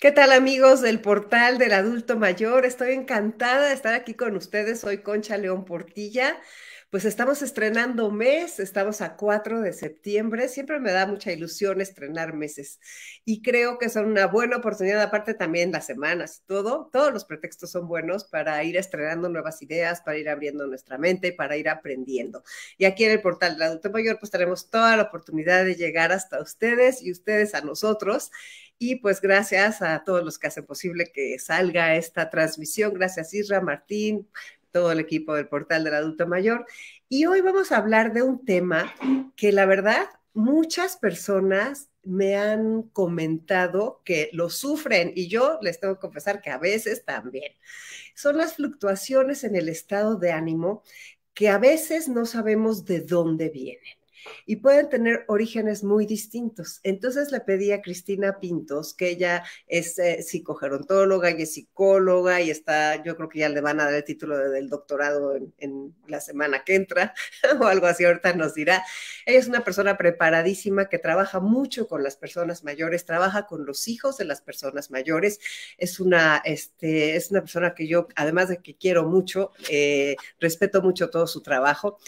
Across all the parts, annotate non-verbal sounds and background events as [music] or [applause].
¿Qué tal amigos del portal del adulto mayor? Estoy encantada de estar aquí con ustedes. Soy Concha León Portilla. Pues estamos estrenando mes, estamos a 4 de septiembre. Siempre me da mucha ilusión estrenar meses y creo que son una buena oportunidad, aparte también las semanas y todo. Todos los pretextos son buenos para ir estrenando nuevas ideas, para ir abriendo nuestra mente, para ir aprendiendo. Y aquí en el portal del adulto mayor pues tenemos toda la oportunidad de llegar hasta ustedes y ustedes a nosotros y pues gracias a todos los que hacen posible que salga esta transmisión. Gracias Isra, Martín, todo el equipo del portal del adulto mayor. Y hoy vamos a hablar de un tema que la verdad muchas personas me han comentado que lo sufren y yo les tengo que confesar que a veces también. Son las fluctuaciones en el estado de ánimo que a veces no sabemos de dónde vienen y pueden tener orígenes muy distintos. Entonces le pedí a Cristina Pintos, que ella es eh, psicogerontóloga y es psicóloga y está, yo creo que ya le van a dar el título del doctorado en, la semana que entra [laughs] o algo así, ahorita nos dirá. Ella es una persona preparadísima que trabaja mucho con las personas mayores, trabaja con los hijos de las personas mayores. Es una, este, es una persona que yo, además de que quiero mucho, eh, respeto mucho todo su trabajo.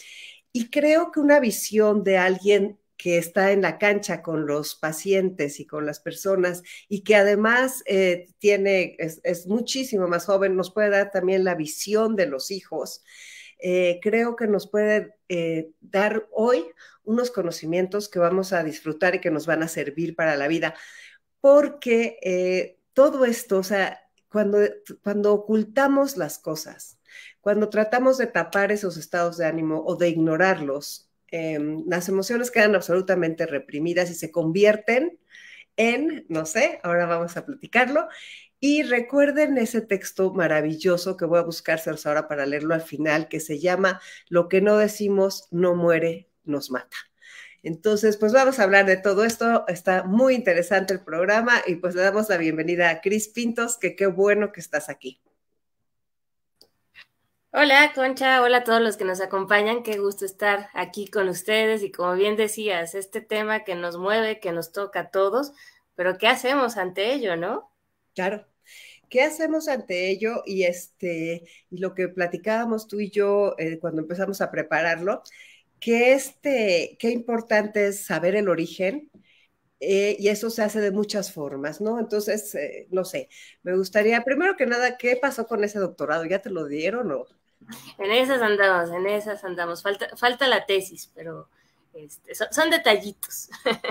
Y creo que una visión de alguien que está en la cancha con los pacientes y con las personas y que además eh, tiene, es, muchísimo más joven, nos puede dar también la visión de los hijos. Eh, creo que nos puede eh, dar hoy unos conocimientos que vamos a disfrutar y que nos van a servir para la vida, porque todo esto, o sea, cuando ocultamos las cosas, cuando tratamos de tapar esos estados de ánimo o de ignorarlos, em, las emociones quedan absolutamente reprimidas y se convierten en, no sé, ahora vamos a platicarlo. Y recuerden ese texto maravilloso que voy a buscárselos ahora para leerlo al final, que se llama Lo que no decimos no muere, nos mata. Entonces, pues vamos a hablar de todo esto. Está muy interesante el programa y pues le damos la bienvenida a Cris Pintos, que qué bueno que estás aquí. Hola Concha, hola a todos los que nos acompañan, qué gusto estar aquí con ustedes y como bien decías, este tema que nos mueve, que nos toca a todos, pero ¿qué hacemos ante ello, no? Claro. ¿Qué hacemos ante ello? Y este, y lo que platicábamos tú y yo eh, cuando empezamos a prepararlo, que este, qué importante es saber el origen, eh, y eso se hace de muchas formas, ¿no? Entonces, eh, no sé, me gustaría, primero que nada, ¿qué pasó con ese doctorado? ¿Ya te lo dieron o, en esas andamos, en esas andamos. Falta, falta la tesis, pero este, son, detallitos. [laughs]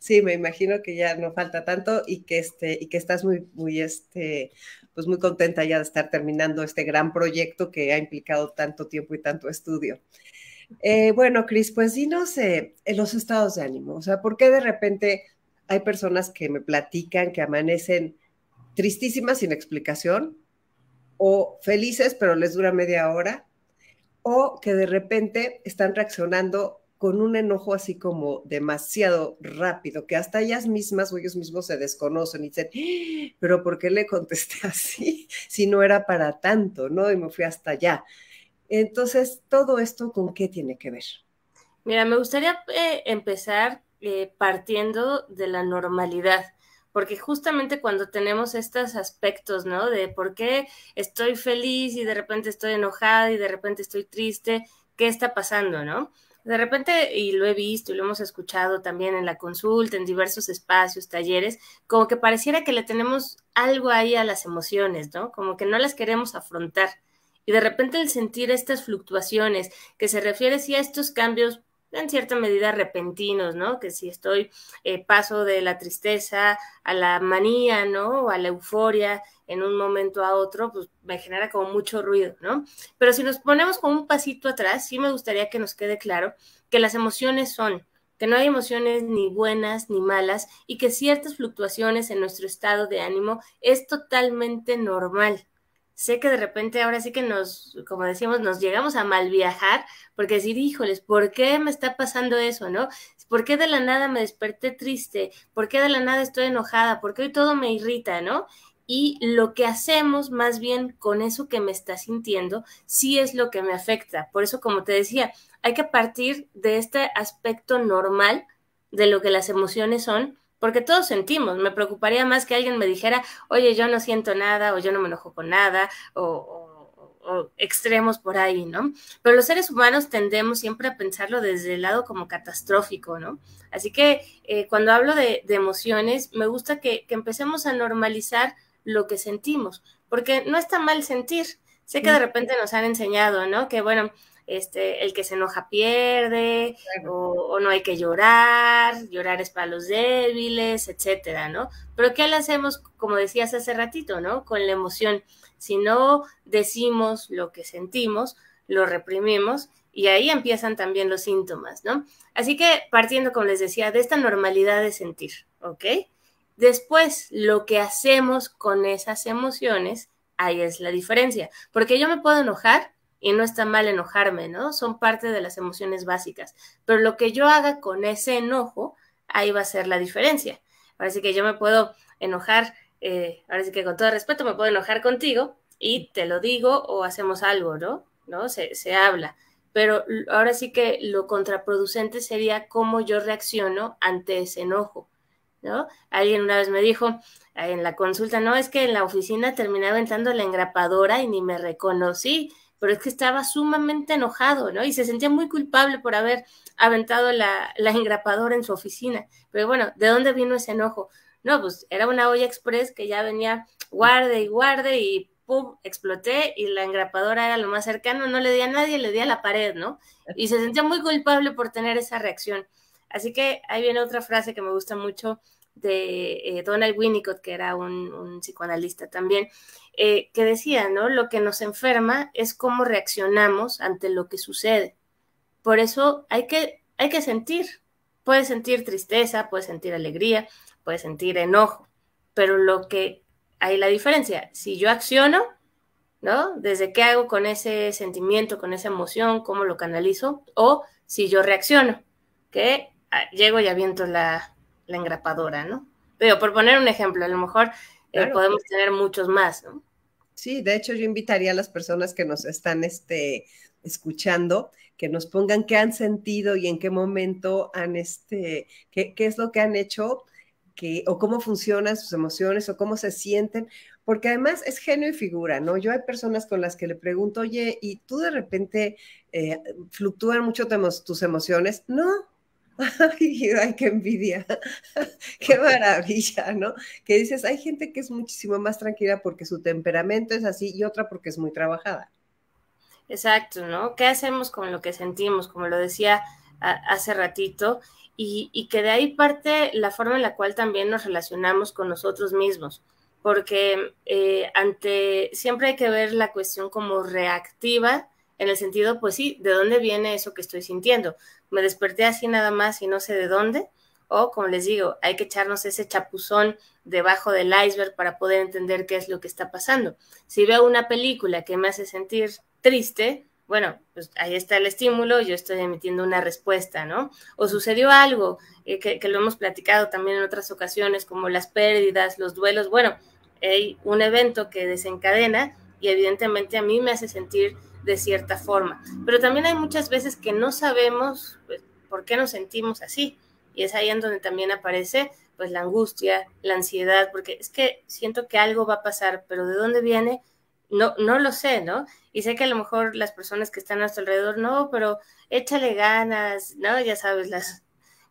Sí, me imagino que ya no falta tanto y que este y que estás muy muy este pues muy contenta ya de estar terminando este gran proyecto que ha implicado tanto tiempo y tanto estudio. Eh, bueno, Cris, pues dinos sé, eh, los estados de ánimo, o sea, ¿por qué de repente hay personas que me platican que amanecen tristísimas sin explicación, o felices pero les dura media hora, o que de repente están reaccionando con un enojo así como demasiado rápido, que hasta ellas mismas o ellos mismos se desconocen y dicen, ah, pero ¿por qué le contesté [laughs] así si no era para tanto, no? Y me fui hasta allá. Entonces, ¿todo esto con qué tiene que ver? Mira, me gustaría eh, empezar eh, partiendo de la normalidad porque justamente cuando tenemos estos aspectos, ¿no? De por qué estoy feliz y de repente estoy enojada y de repente estoy triste, ¿qué está pasando, ¿no? De repente, y lo he visto y lo hemos escuchado también en la consulta, en diversos espacios, talleres, como que pareciera que le tenemos algo ahí a las emociones, ¿no? Como que no las queremos afrontar. Y de repente el sentir estas fluctuaciones, que se refiere sí a estos cambios en cierta medida repentinos, ¿no? Que si estoy, eh, paso de la tristeza a la manía, ¿no? O a la euforia en un momento a otro, pues me genera como mucho ruido, ¿no? Pero si nos ponemos con un pasito atrás, sí me gustaría que nos quede claro que las emociones son, que no hay emociones ni buenas ni malas y que ciertas fluctuaciones en nuestro estado de ánimo es totalmente normal, sé que de repente ahora sí que nos, como decíamos, nos llegamos a mal viajar, porque decir, híjoles, ¿por qué me está pasando eso, no? ¿Por qué de la nada me desperté triste? ¿Por qué de la nada estoy enojada? ¿Por qué hoy todo me irrita, no? Y lo que hacemos más bien con eso que me está sintiendo, sí es lo que me afecta. Por eso, como te decía, hay que partir de este aspecto normal de lo que las emociones son porque todos sentimos. Me preocuparía más que alguien me dijera, oye, yo no siento nada, o yo no me enojo con nada, o, o, extremos por ahí, ¿no? Pero los seres humanos tendemos siempre a pensarlo desde el lado como catastrófico, ¿no? Así que eh, cuando hablo de, emociones, me gusta que, que empecemos a normalizar lo que sentimos, porque no está mal sentir. Sé que de repente nos han enseñado, ¿no? Que bueno, este, el que se enoja pierde, o, o, no hay que llorar, llorar es para los débiles, etcétera, ¿no? Pero ¿qué le hacemos, como decías hace ratito, ¿no? Con la emoción. Si no decimos lo que sentimos, lo reprimimos y ahí empiezan también los síntomas, ¿no? Así que partiendo, como les decía, de esta normalidad de sentir, ¿ok? Después, lo que hacemos con esas emociones, ahí es la diferencia, porque yo me puedo enojar y no está mal enojarme, ¿no? Son parte de las emociones básicas, pero lo que yo haga con ese enojo, ahí va a ser la diferencia. Ahora sí que yo me puedo enojar, eh, ahora sí que con todo respeto me puedo enojar contigo y te lo digo o hacemos algo, ¿no? ¿No? Se, se habla. Pero ahora sí que lo contraproducente sería cómo yo reacciono ante ese enojo, ¿no? Alguien una vez me dijo en la consulta, no, es que en la oficina terminaba entrando la engrapadora y ni me reconocí pero es que estaba sumamente enojado, ¿no? Y se sentía muy culpable por haber aventado la, engrapadora en su oficina. Pero bueno, ¿de dónde vino ese enojo? No, pues era una olla express que ya venía guarde y guarde y pum, exploté y la engrapadora era lo más cercano, no le di a nadie, le di a la pared, ¿no? Y se sentía muy culpable por tener esa reacción. Así que ahí viene otra frase que me gusta mucho de eh, Donald Winnicott, que era un, psicoanalista también, eh, que decía, ¿no? Lo que nos enferma es cómo reaccionamos ante lo que sucede. Por eso hay que, hay que sentir. Puedes sentir tristeza, puedes sentir alegría, puedes sentir enojo, pero lo que hay la diferencia, si yo acciono, ¿no? Desde qué hago con ese sentimiento, con esa emoción, cómo lo canalizo, o si yo reacciono, que ah, llego y aviento la, la engrapadora, ¿no? Pero por poner un ejemplo, a lo mejor eh, podemos tener muchos más, ¿no? Sí, de hecho yo invitaría a las personas que nos están este, escuchando que nos pongan qué han sentido y en qué momento han, este, qué, es lo que han hecho que, o cómo funcionan sus emociones o cómo se sienten, porque además es genio y figura, ¿no? Yo hay personas con las que le pregunto, oye, ¿y tú de repente eh, fluctúan mucho tus emociones? No, [laughs] ay, qué envidia, [laughs] qué maravilla, ¿no? Que dices, hay gente que es muchísimo más tranquila porque su temperamento es así y otra porque es muy trabajada. Exacto, ¿no? ¿Qué hacemos con lo que sentimos? Como lo decía hace ratito, y, que de ahí parte la forma en la cual también nos relacionamos con nosotros mismos, porque eh, ante siempre hay que ver la cuestión como reactiva en el sentido, pues sí, ¿de dónde viene eso que estoy sintiendo? ¿Me desperté así nada más y no sé de dónde? O, como les digo, hay que echarnos ese chapuzón debajo del iceberg para poder entender qué es lo que está pasando. Si veo una película que me hace sentir triste, bueno, pues ahí está el estímulo, yo estoy emitiendo una respuesta, ¿no? O sucedió algo eh, que, que, lo hemos platicado también en otras ocasiones, como las pérdidas, los duelos, bueno, hay un evento que desencadena y evidentemente a mí me hace sentir de cierta forma. Pero también hay muchas veces que no sabemos pues, por qué nos sentimos así. Y es ahí en donde también aparece pues la angustia, la ansiedad, porque es que siento que algo va a pasar, pero de dónde viene, no, no lo sé, ¿no? Y sé que a lo mejor las personas que están a nuestro alrededor, no, pero échale ganas, ¿no? Ya sabes, las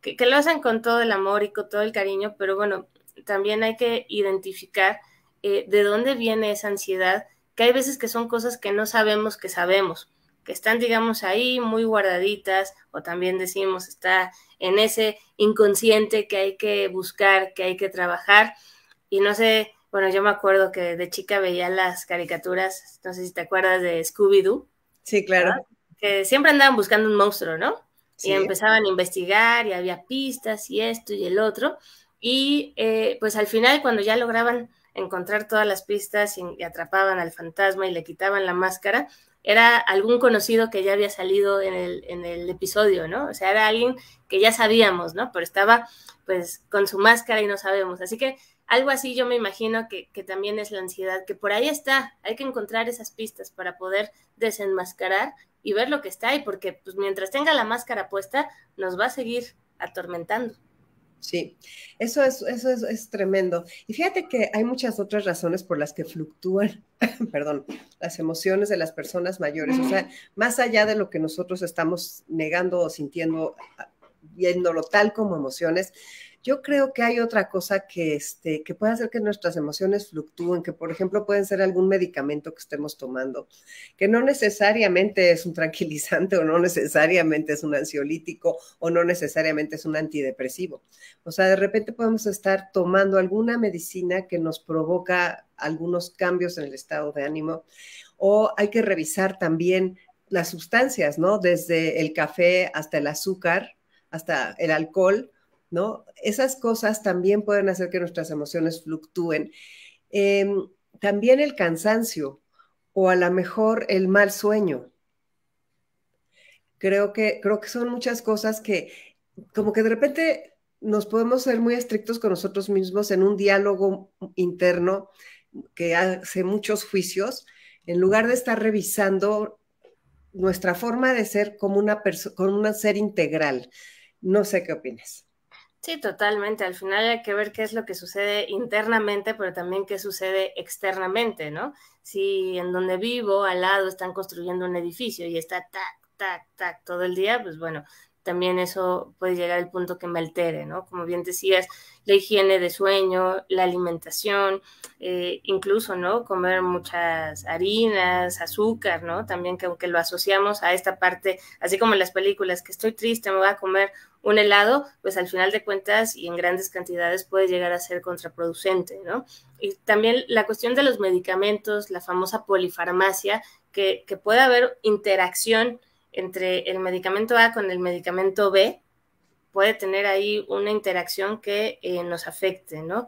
que, lo hacen con todo el amor y con todo el cariño, pero bueno, también hay que identificar eh, de dónde viene esa ansiedad que hay veces que son cosas que no sabemos que sabemos, que están, digamos, ahí muy guardaditas, o también decimos, está en ese inconsciente que hay que buscar, que hay que trabajar, y no sé, bueno, yo me acuerdo que de chica veía las caricaturas, no sé si te acuerdas de Scooby-Doo. Sí, claro. Que siempre andaban buscando un monstruo, ¿no? Y empezaban a investigar y había pistas y esto y el otro. Y eh, pues al final, cuando ya lograban encontrar todas las pistas y, atrapaban al fantasma y le quitaban la máscara, era algún conocido que ya había salido en el, en el episodio, ¿no? O sea, era alguien que ya sabíamos, ¿no? Pero estaba pues con su máscara y no sabemos. Así que algo así yo me imagino que, que, también es la ansiedad, que por ahí está, hay que encontrar esas pistas para poder desenmascarar y ver lo que está ahí, porque pues mientras tenga la máscara puesta nos va a seguir atormentando. Sí, eso es, eso es, es, tremendo. Y fíjate que hay muchas otras razones por las que fluctúan, [laughs] perdón, las emociones de las personas mayores. O sea, más allá de lo que nosotros estamos negando o sintiendo, viéndolo tal como emociones, yo creo que hay otra cosa este, que, puede hacer que nuestras emociones fluctúen, que por ejemplo pueden ser algún medicamento que estemos tomando, que no necesariamente es un tranquilizante o no necesariamente es un ansiolítico o no necesariamente es un antidepresivo. O sea, de repente podemos estar tomando alguna medicina que nos provoca algunos cambios en el estado de ánimo o hay que revisar también las sustancias, ¿no? Desde el café hasta el azúcar, hasta el alcohol, ¿no? Esas cosas también pueden hacer que nuestras emociones fluctúen. Em, también el cansancio o a lo mejor el mal sueño. Creo que, creo que son muchas cosas que como que de repente nos podemos ser muy estrictos con nosotros mismos en un diálogo interno que hace muchos juicios, en lugar de estar revisando nuestra forma de ser como, una como un ser integral. No sé qué opinas. Sí, totalmente. Al final hay que ver qué es lo que sucede internamente, pero también qué sucede externamente, ¿no? Si en donde vivo, al lado, están construyendo un edificio y está tac, tac, tac todo el día, pues bueno, también eso puede llegar al punto que me altere, ¿no? Como bien decías, la higiene de sueño, la alimentación, eh, incluso, ¿no? Comer muchas harinas, azúcar, ¿no? También que aunque lo asociamos a esta parte, así como en las películas, que estoy triste, me voy a comer un helado, pues al final de cuentas y en grandes cantidades puede llegar a ser contraproducente, ¿no? Y también la cuestión de los medicamentos, la famosa polifarmacia, que, puede haber interacción entre el medicamento A con el medicamento B, puede tener ahí una interacción que eh, nos afecte, ¿no?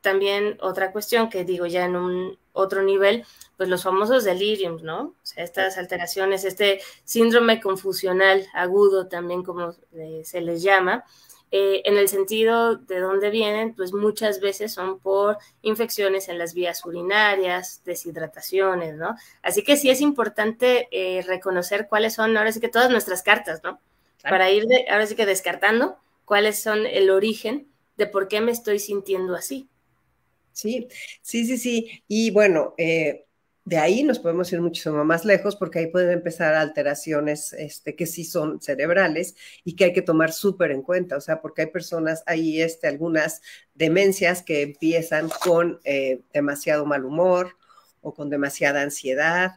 también otra cuestión que digo ya en un otro nivel, pues los famosos deliriums, ¿no? O sea, estas alteraciones, este síndrome confusional agudo también como eh, se les llama, eh, en el sentido de dónde vienen, pues muchas veces son por infecciones en las vías urinarias, deshidrataciones, ¿no? Así que sí es importante eh, reconocer cuáles son, ahora sí que todas nuestras cartas, ¿no? Para ir, ahora sí que descartando cuáles son el origen de por qué me estoy sintiendo así. Sí, sí, sí, sí. Y bueno, eh, de ahí nos podemos ir muchísimo más lejos porque ahí pueden empezar alteraciones este, que sí son cerebrales y que hay que tomar súper en cuenta, o sea, porque hay personas, hay este, algunas demencias que empiezan con eh, demasiado mal humor o con demasiada ansiedad.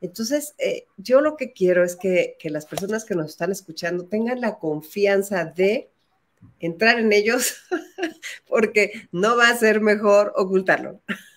Entonces, eh, yo lo que quiero es que, que las personas que nos están escuchando tengan la confianza de entrar en ellos, [laughs] porque no va a ser mejor ocultarlo. [laughs]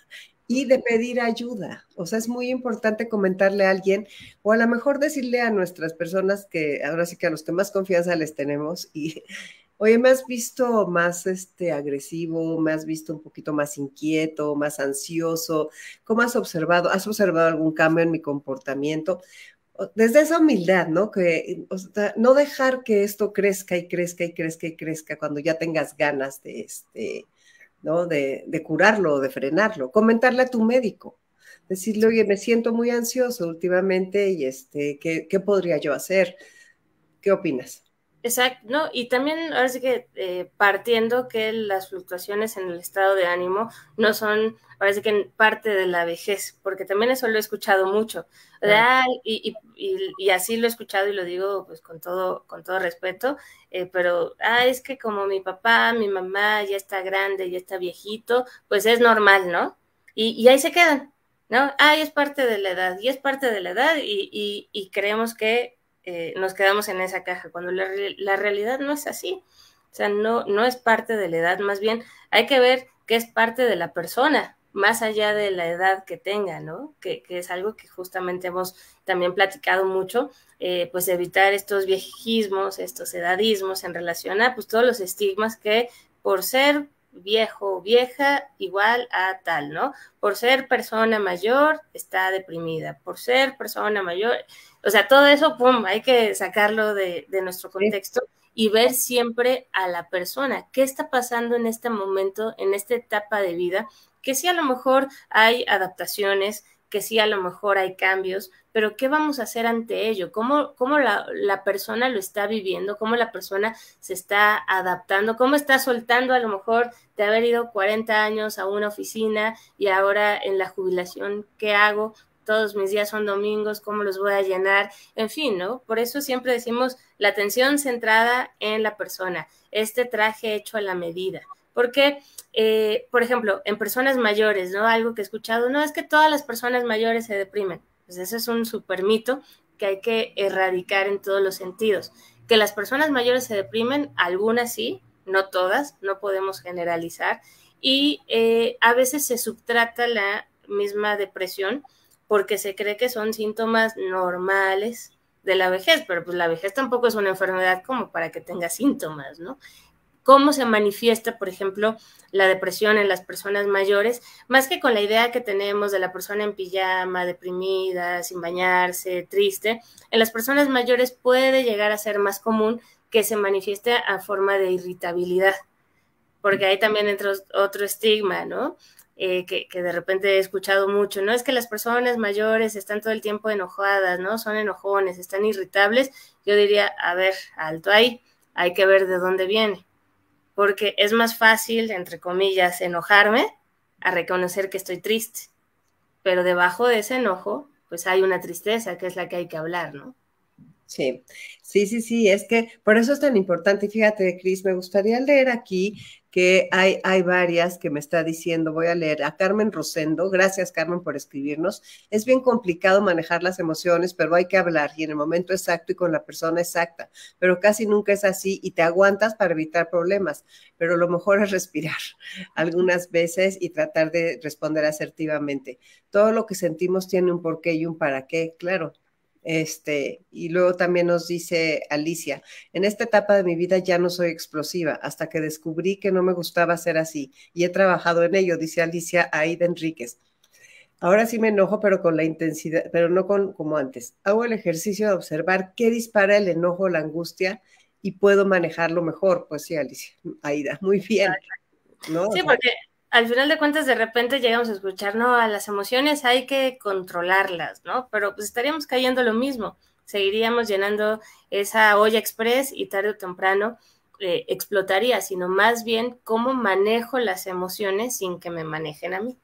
Y de pedir ayuda. O sea, es muy importante comentarle a alguien o a lo mejor decirle a nuestras personas que ahora sí que a los que más confianza les tenemos y, [laughs] oye, me has visto más este, agresivo, me has visto un poquito más inquieto, más ansioso, ¿cómo has observado? ¿Has observado algún cambio en mi comportamiento? desde esa humildad, ¿no? Que no dejar que esto crezca y crezca y crezca y crezca cuando ya tengas ganas de este, ¿no? De, curarlo o de frenarlo. Comentarle a tu médico, decirle, oye, me siento muy ansioso últimamente y este, qué podría yo hacer? ¿Qué opinas? Exacto, ¿no? Y también ahora sí que eh, partiendo que las fluctuaciones en el estado de ánimo no son, ahora que parte de la vejez, porque también eso lo he escuchado mucho, Y, así lo he escuchado y lo digo pues con todo, con todo respeto, eh, pero, ah, es que como mi papá, mi mamá ya está grande, ya está viejito, pues es normal, ¿no? Y, ahí se quedan, ¿no? Ah, es parte de la edad, y es parte de la edad y creemos que eh, nos quedamos en esa caja, cuando la, realidad no es así. O sea, no, no es parte de la edad, más bien hay que ver que es parte de la persona, más allá de la edad que tenga, ¿no? Que, es algo que justamente hemos también platicado mucho, eh, pues evitar estos viejismos, estos edadismos en relación a pues todos los estigmas que por ser viejo o vieja igual a tal, ¿no? Por ser persona mayor está deprimida, por ser persona mayor, o sea, todo eso, pum, hay que sacarlo de, nuestro contexto y ver siempre a la persona, qué está pasando en este momento, en esta etapa de vida, que si a lo mejor hay adaptaciones, que sí a lo mejor hay cambios, pero ¿qué vamos a hacer ante ello? ¿Cómo, cómo la, la, persona lo está viviendo? ¿Cómo la persona se está adaptando? ¿Cómo está soltando a lo mejor de haber ido 40 años a una oficina y ahora en la jubilación, ¿qué hago? Todos mis días son domingos, ¿cómo los voy a llenar? En fin, ¿no? Por eso siempre decimos la atención centrada en la persona, este traje hecho a la medida. Porque, eh, por ejemplo, en personas mayores, ¿no? Algo que he escuchado, no es que todas las personas mayores se deprimen. Pues eso es un supermito mito que hay que erradicar en todos los sentidos. Que las personas mayores se deprimen, algunas sí, no todas, no podemos generalizar. Y eh, a veces se subtrata la misma depresión porque se cree que son síntomas normales de la vejez, pero pues la vejez tampoco es una enfermedad como para que tenga síntomas, ¿no? cómo se manifiesta, por ejemplo, la depresión en las personas mayores, más que con la idea que tenemos de la persona en pijama, deprimida, sin bañarse, triste, en las personas mayores puede llegar a ser más común que se manifieste a forma de irritabilidad, porque ahí también entra otro estigma, ¿no? Eh, que, que, de repente he escuchado mucho, ¿no? Es que las personas mayores están todo el tiempo enojadas, ¿no? Son enojones, están irritables. Yo diría, a ver, alto ahí, hay que ver de dónde viene porque es más fácil, entre comillas, enojarme a reconocer que estoy triste. Pero debajo de ese enojo, pues hay una tristeza que es la que hay que hablar, ¿no? Sí, sí, sí, sí, es que por eso es tan importante. Fíjate, Cris, me gustaría leer aquí que hay, hay, varias que me está diciendo, voy a leer a Carmen Rosendo, gracias Carmen por escribirnos, es bien complicado manejar las emociones, pero hay que hablar y en el momento exacto y con la persona exacta, pero casi nunca es así y te aguantas para evitar problemas, pero lo mejor es respirar [laughs] algunas veces y tratar de responder asertivamente. Todo lo que sentimos tiene un porqué y un para qué, claro, este, y luego también nos dice Alicia, en esta etapa de mi vida ya no soy explosiva, hasta que descubrí que no me gustaba ser así y he trabajado en ello, dice Alicia Aida Enríquez. Ahora sí me enojo, pero con la intensidad, pero no con, como antes. Hago el ejercicio de observar qué dispara el enojo, la angustia y puedo manejarlo mejor. Pues sí, Alicia, Aida, muy bien. ¿no? Sí, porque al final de cuentas de repente llegamos a escuchar, no, a las emociones hay que controlarlas, ¿no? Pero pues estaríamos cayendo lo mismo, seguiríamos llenando esa olla express y tarde o temprano eh, explotaría, sino más bien cómo manejo las emociones sin que me manejen a mí.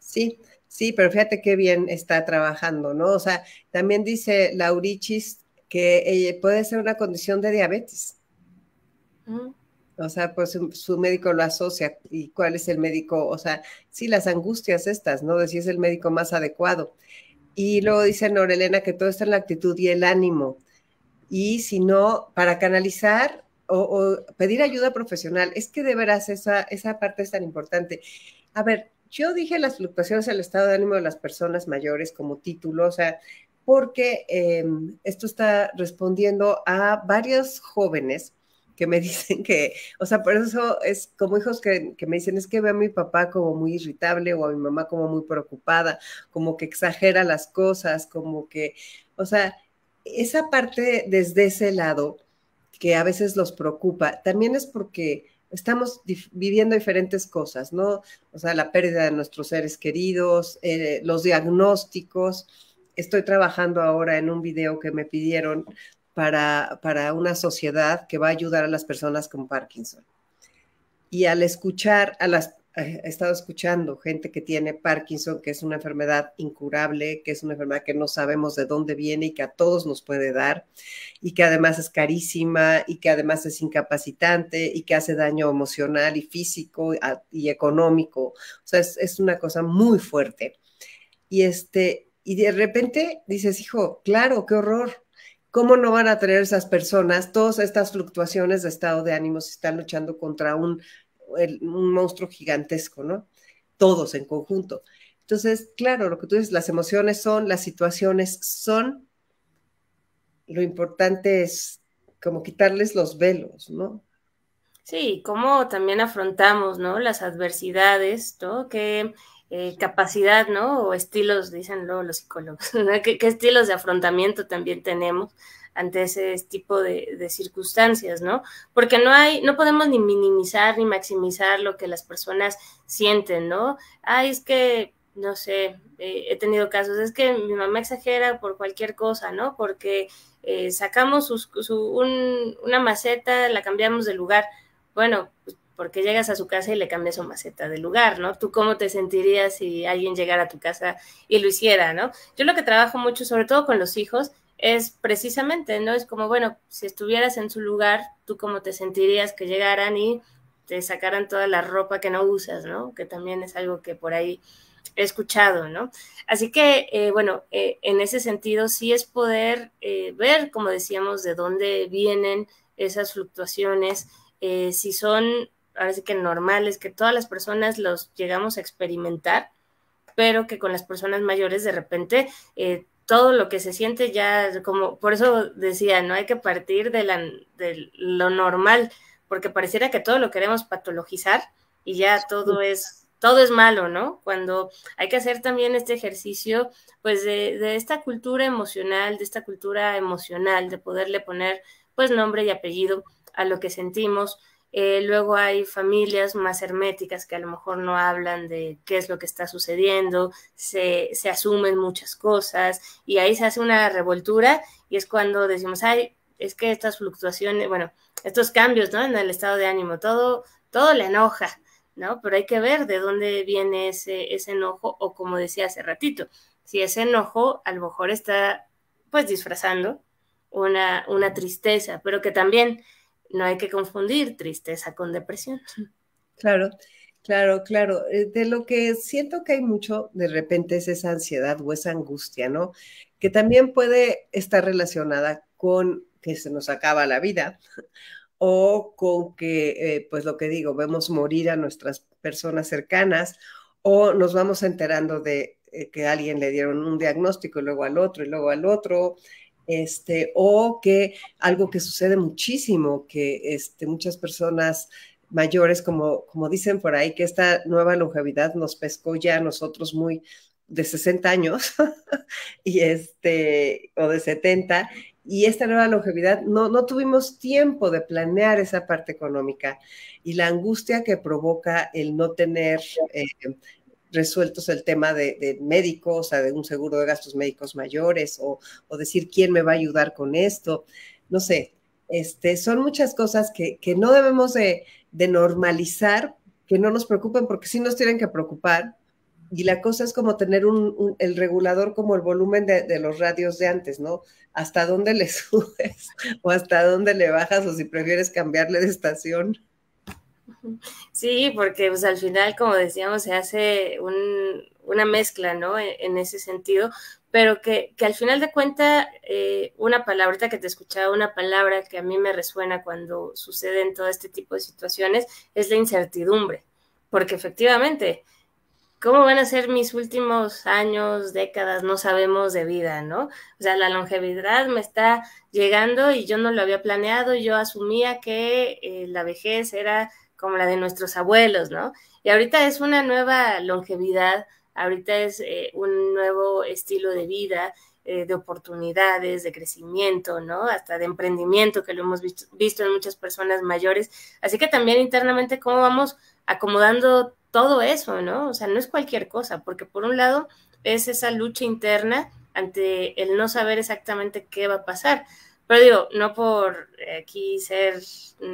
Sí, sí, pero fíjate qué bien está trabajando, ¿no? O sea, también dice Laurichis que eh, puede ser una condición de diabetes. Mm. O sea, pues su, médico lo asocia y cuál es el médico, o sea, sí, las angustias estas, ¿no? De si es el médico más adecuado. Y luego dice Norelena que todo está en la actitud y el ánimo. Y si no, para canalizar o, pedir ayuda profesional, es que de veras esa, esa parte es tan importante. A ver, yo dije las fluctuaciones del estado de ánimo de las personas mayores como título, o sea, porque em, esto está respondiendo a varios jóvenes que me [laughs] dicen que, o sea, por eso es como hijos que, me dicen, es que ve a mi papá como muy irritable o a mi mamá como muy preocupada, como que exagera las cosas, como que, o sea, esa parte desde ese lado que a veces los preocupa, también es porque estamos viviendo diferentes cosas, ¿no? O sea, la pérdida de nuestros seres queridos, eh, los diagnósticos. Estoy trabajando ahora en un video que me pidieron para, una sociedad que va a ayudar a las personas con Parkinson. Y al escuchar a las, eh, he estado escuchando gente que tiene Parkinson, que es una enfermedad incurable, que es una enfermedad que no sabemos de dónde viene y que a todos nos puede dar, y que además es carísima y que además es incapacitante y que hace daño emocional y físico y, económico. O sea, es, es una cosa muy fuerte. Y este, y de repente dices, hijo, claro, qué horror, ¿Cómo no van a tener esas personas todas estas fluctuaciones de estado de ánimo si están luchando contra un, monstruo gigantesco, ¿no? Todos en conjunto. Entonces, claro, lo que tú dices, las emociones son, las situaciones son, lo importante es como quitarles los velos, ¿no? Sí, como también afrontamos, ¿no? Las adversidades, ¿no? Que eh, capacidad, ¿no? O estilos, dicen luego los psicólogos, ¿no? [laughs] ¿Qué, estilos de afrontamiento también tenemos ante ese tipo de, circunstancias, ¿no? Porque no hay, no podemos ni minimizar ni maximizar lo que las personas sienten, ¿no? Ay, es que, no sé, eh, he tenido casos, es que mi mamá exagera por cualquier cosa, ¿no? Porque eh, sacamos su, una maceta, la cambiamos de lugar. Bueno, pues, porque llegas a su casa y le cambias su maceta de lugar, ¿no? ¿Tú cómo te sentirías si alguien llegara a tu casa y lo hiciera, ¿no? Yo lo que trabajo mucho, sobre todo con los hijos, es precisamente, ¿no? Es como, bueno, si estuvieras en su lugar, ¿tú cómo te sentirías que llegaran y te sacaran toda la ropa que no usas, ¿no? Que también es algo que por ahí he escuchado, ¿no? Así que, eh, bueno, eh, en ese sentido sí es poder eh, ver, como decíamos, de dónde vienen esas fluctuaciones, si son ahora sí que es que todas las personas los llegamos a experimentar, pero que con las personas mayores de repente eh, todo lo que se siente ya como, por eso decía, no hay que partir de, la, lo normal, porque pareciera que todo lo queremos patologizar y ya todo es todo es malo, ¿no? Cuando hay que hacer también este ejercicio, pues de, de, esta cultura emocional, de esta cultura emocional, de poderle poner pues nombre y apellido a lo que sentimos, eh, luego hay familias más herméticas que a lo mejor no hablan de qué es lo que está sucediendo, se, asumen muchas cosas y ahí se hace una revoltura y es cuando decimos, ay, es que estas fluctuaciones, bueno, estos cambios ¿no? en el estado de ánimo, todo, todo le enoja, ¿no? Pero hay que ver de dónde viene ese, ese enojo o como decía hace ratito, si ese enojo a lo mejor está pues disfrazando una, una tristeza, pero que también no hay que confundir tristeza con depresión. Claro, claro, claro. Eh, de lo que siento que hay mucho de repente es esa ansiedad o esa angustia, ¿no? Que también puede estar relacionada con que se nos acaba la vida [laughs] o con que, eh, pues lo que digo, vemos morir a nuestras personas cercanas o nos vamos enterando de eh, que a alguien le dieron un diagnóstico y luego al otro y luego al otro este, o que algo que sucede muchísimo, que este, muchas personas mayores, como, dicen por ahí, que esta nueva longevidad nos pescó ya a nosotros muy de 60 años [laughs] y este, o de 70, y esta nueva longevidad, no, no tuvimos tiempo de planear esa parte económica y la angustia que provoca el no tener eh, resueltos el tema de, médicos, o sea, de un seguro de gastos médicos mayores o, decir quién me va a ayudar con esto. No sé, este, son muchas cosas que, no debemos de, normalizar, que no nos preocupen, porque sí nos tienen que preocupar. Y la cosa es como tener el regulador como el volumen de, de, los radios de antes, ¿no? Hasta dónde le [laughs] subes o hasta dónde le bajas o si prefieres cambiarle de estación. Sí, porque pues, al final, como decíamos, se hace una mezcla, ¿no? E, en, ese sentido, pero que, al final de cuenta, eh, una palabrita que te escuchaba, una palabra que a mí me resuena cuando sucede en todo este tipo de situaciones, es la incertidumbre, porque efectivamente, ¿cómo van a ser mis últimos años, décadas? No sabemos de vida, ¿no? O sea, la longevidad me está llegando y yo no lo había planeado, yo asumía que eh, la vejez era como la de nuestros abuelos, ¿no? Y ahorita es una nueva longevidad, ahorita es eh, un nuevo estilo de vida, eh, de oportunidades, de crecimiento, ¿no? Hasta de emprendimiento, que lo hemos visto, visto en muchas personas mayores. Así que también internamente, ¿cómo vamos acomodando todo eso, ¿no? O sea, no es cualquier cosa, porque por un lado es esa lucha interna ante el no saber exactamente qué va a pasar, pero digo, no por aquí ser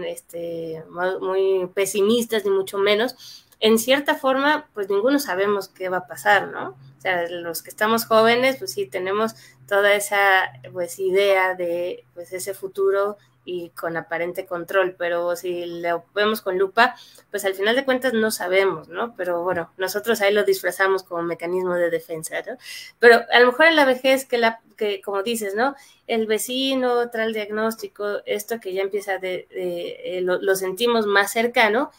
este, muy pesimistas, ni mucho menos. En cierta forma, pues ninguno sabemos qué va a pasar, ¿no? O sea, los que estamos jóvenes, pues sí, tenemos toda esa pues, idea de pues, ese futuro y con aparente control, pero si lo vemos con lupa, pues al final de cuentas no sabemos, ¿no? Pero bueno, nosotros ahí lo disfrazamos como mecanismo de defensa, ¿no? Pero a lo mejor en la vejez que, la, que como dices, ¿no? El vecino trae el diagnóstico, esto que ya empieza de, eh, lo, lo, sentimos más cercano,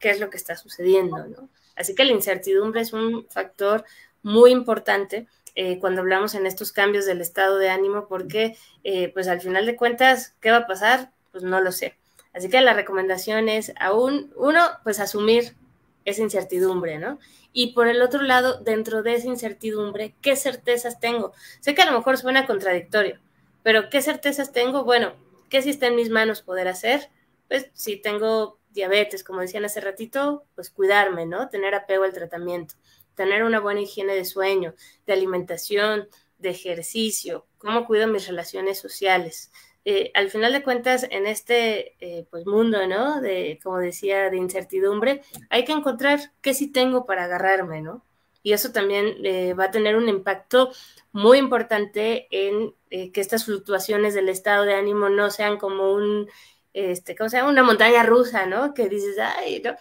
¿qué es lo que está sucediendo, ¿no? Así que la incertidumbre es un factor muy importante eh, cuando hablamos en estos cambios del estado de ánimo, porque eh, pues al final de cuentas, ¿qué va a pasar? Pues no lo sé. Así que la recomendación es aún, uno, pues asumir esa incertidumbre, ¿no? Y por el otro lado, dentro de esa incertidumbre, ¿qué certezas tengo? Sé que a lo mejor suena contradictorio, pero ¿qué certezas tengo? Bueno, ¿qué si está en mis manos poder hacer? Pues si tengo diabetes, como decían hace ratito, pues cuidarme, ¿no? Tener apego al tratamiento tener una buena higiene de sueño, de alimentación, de ejercicio, cómo cuido mis relaciones sociales. Eh, al final de cuentas, en este eh, pues mundo, ¿no? De, como decía, de incertidumbre, hay que encontrar qué sí tengo para agarrarme, ¿no? Y eso también eh, va a tener un impacto muy importante en que estas fluctuaciones del estado de ánimo no sean como un, este, ¿cómo se llama? Una montaña rusa, ¿no? Que dices, ay, ¿no?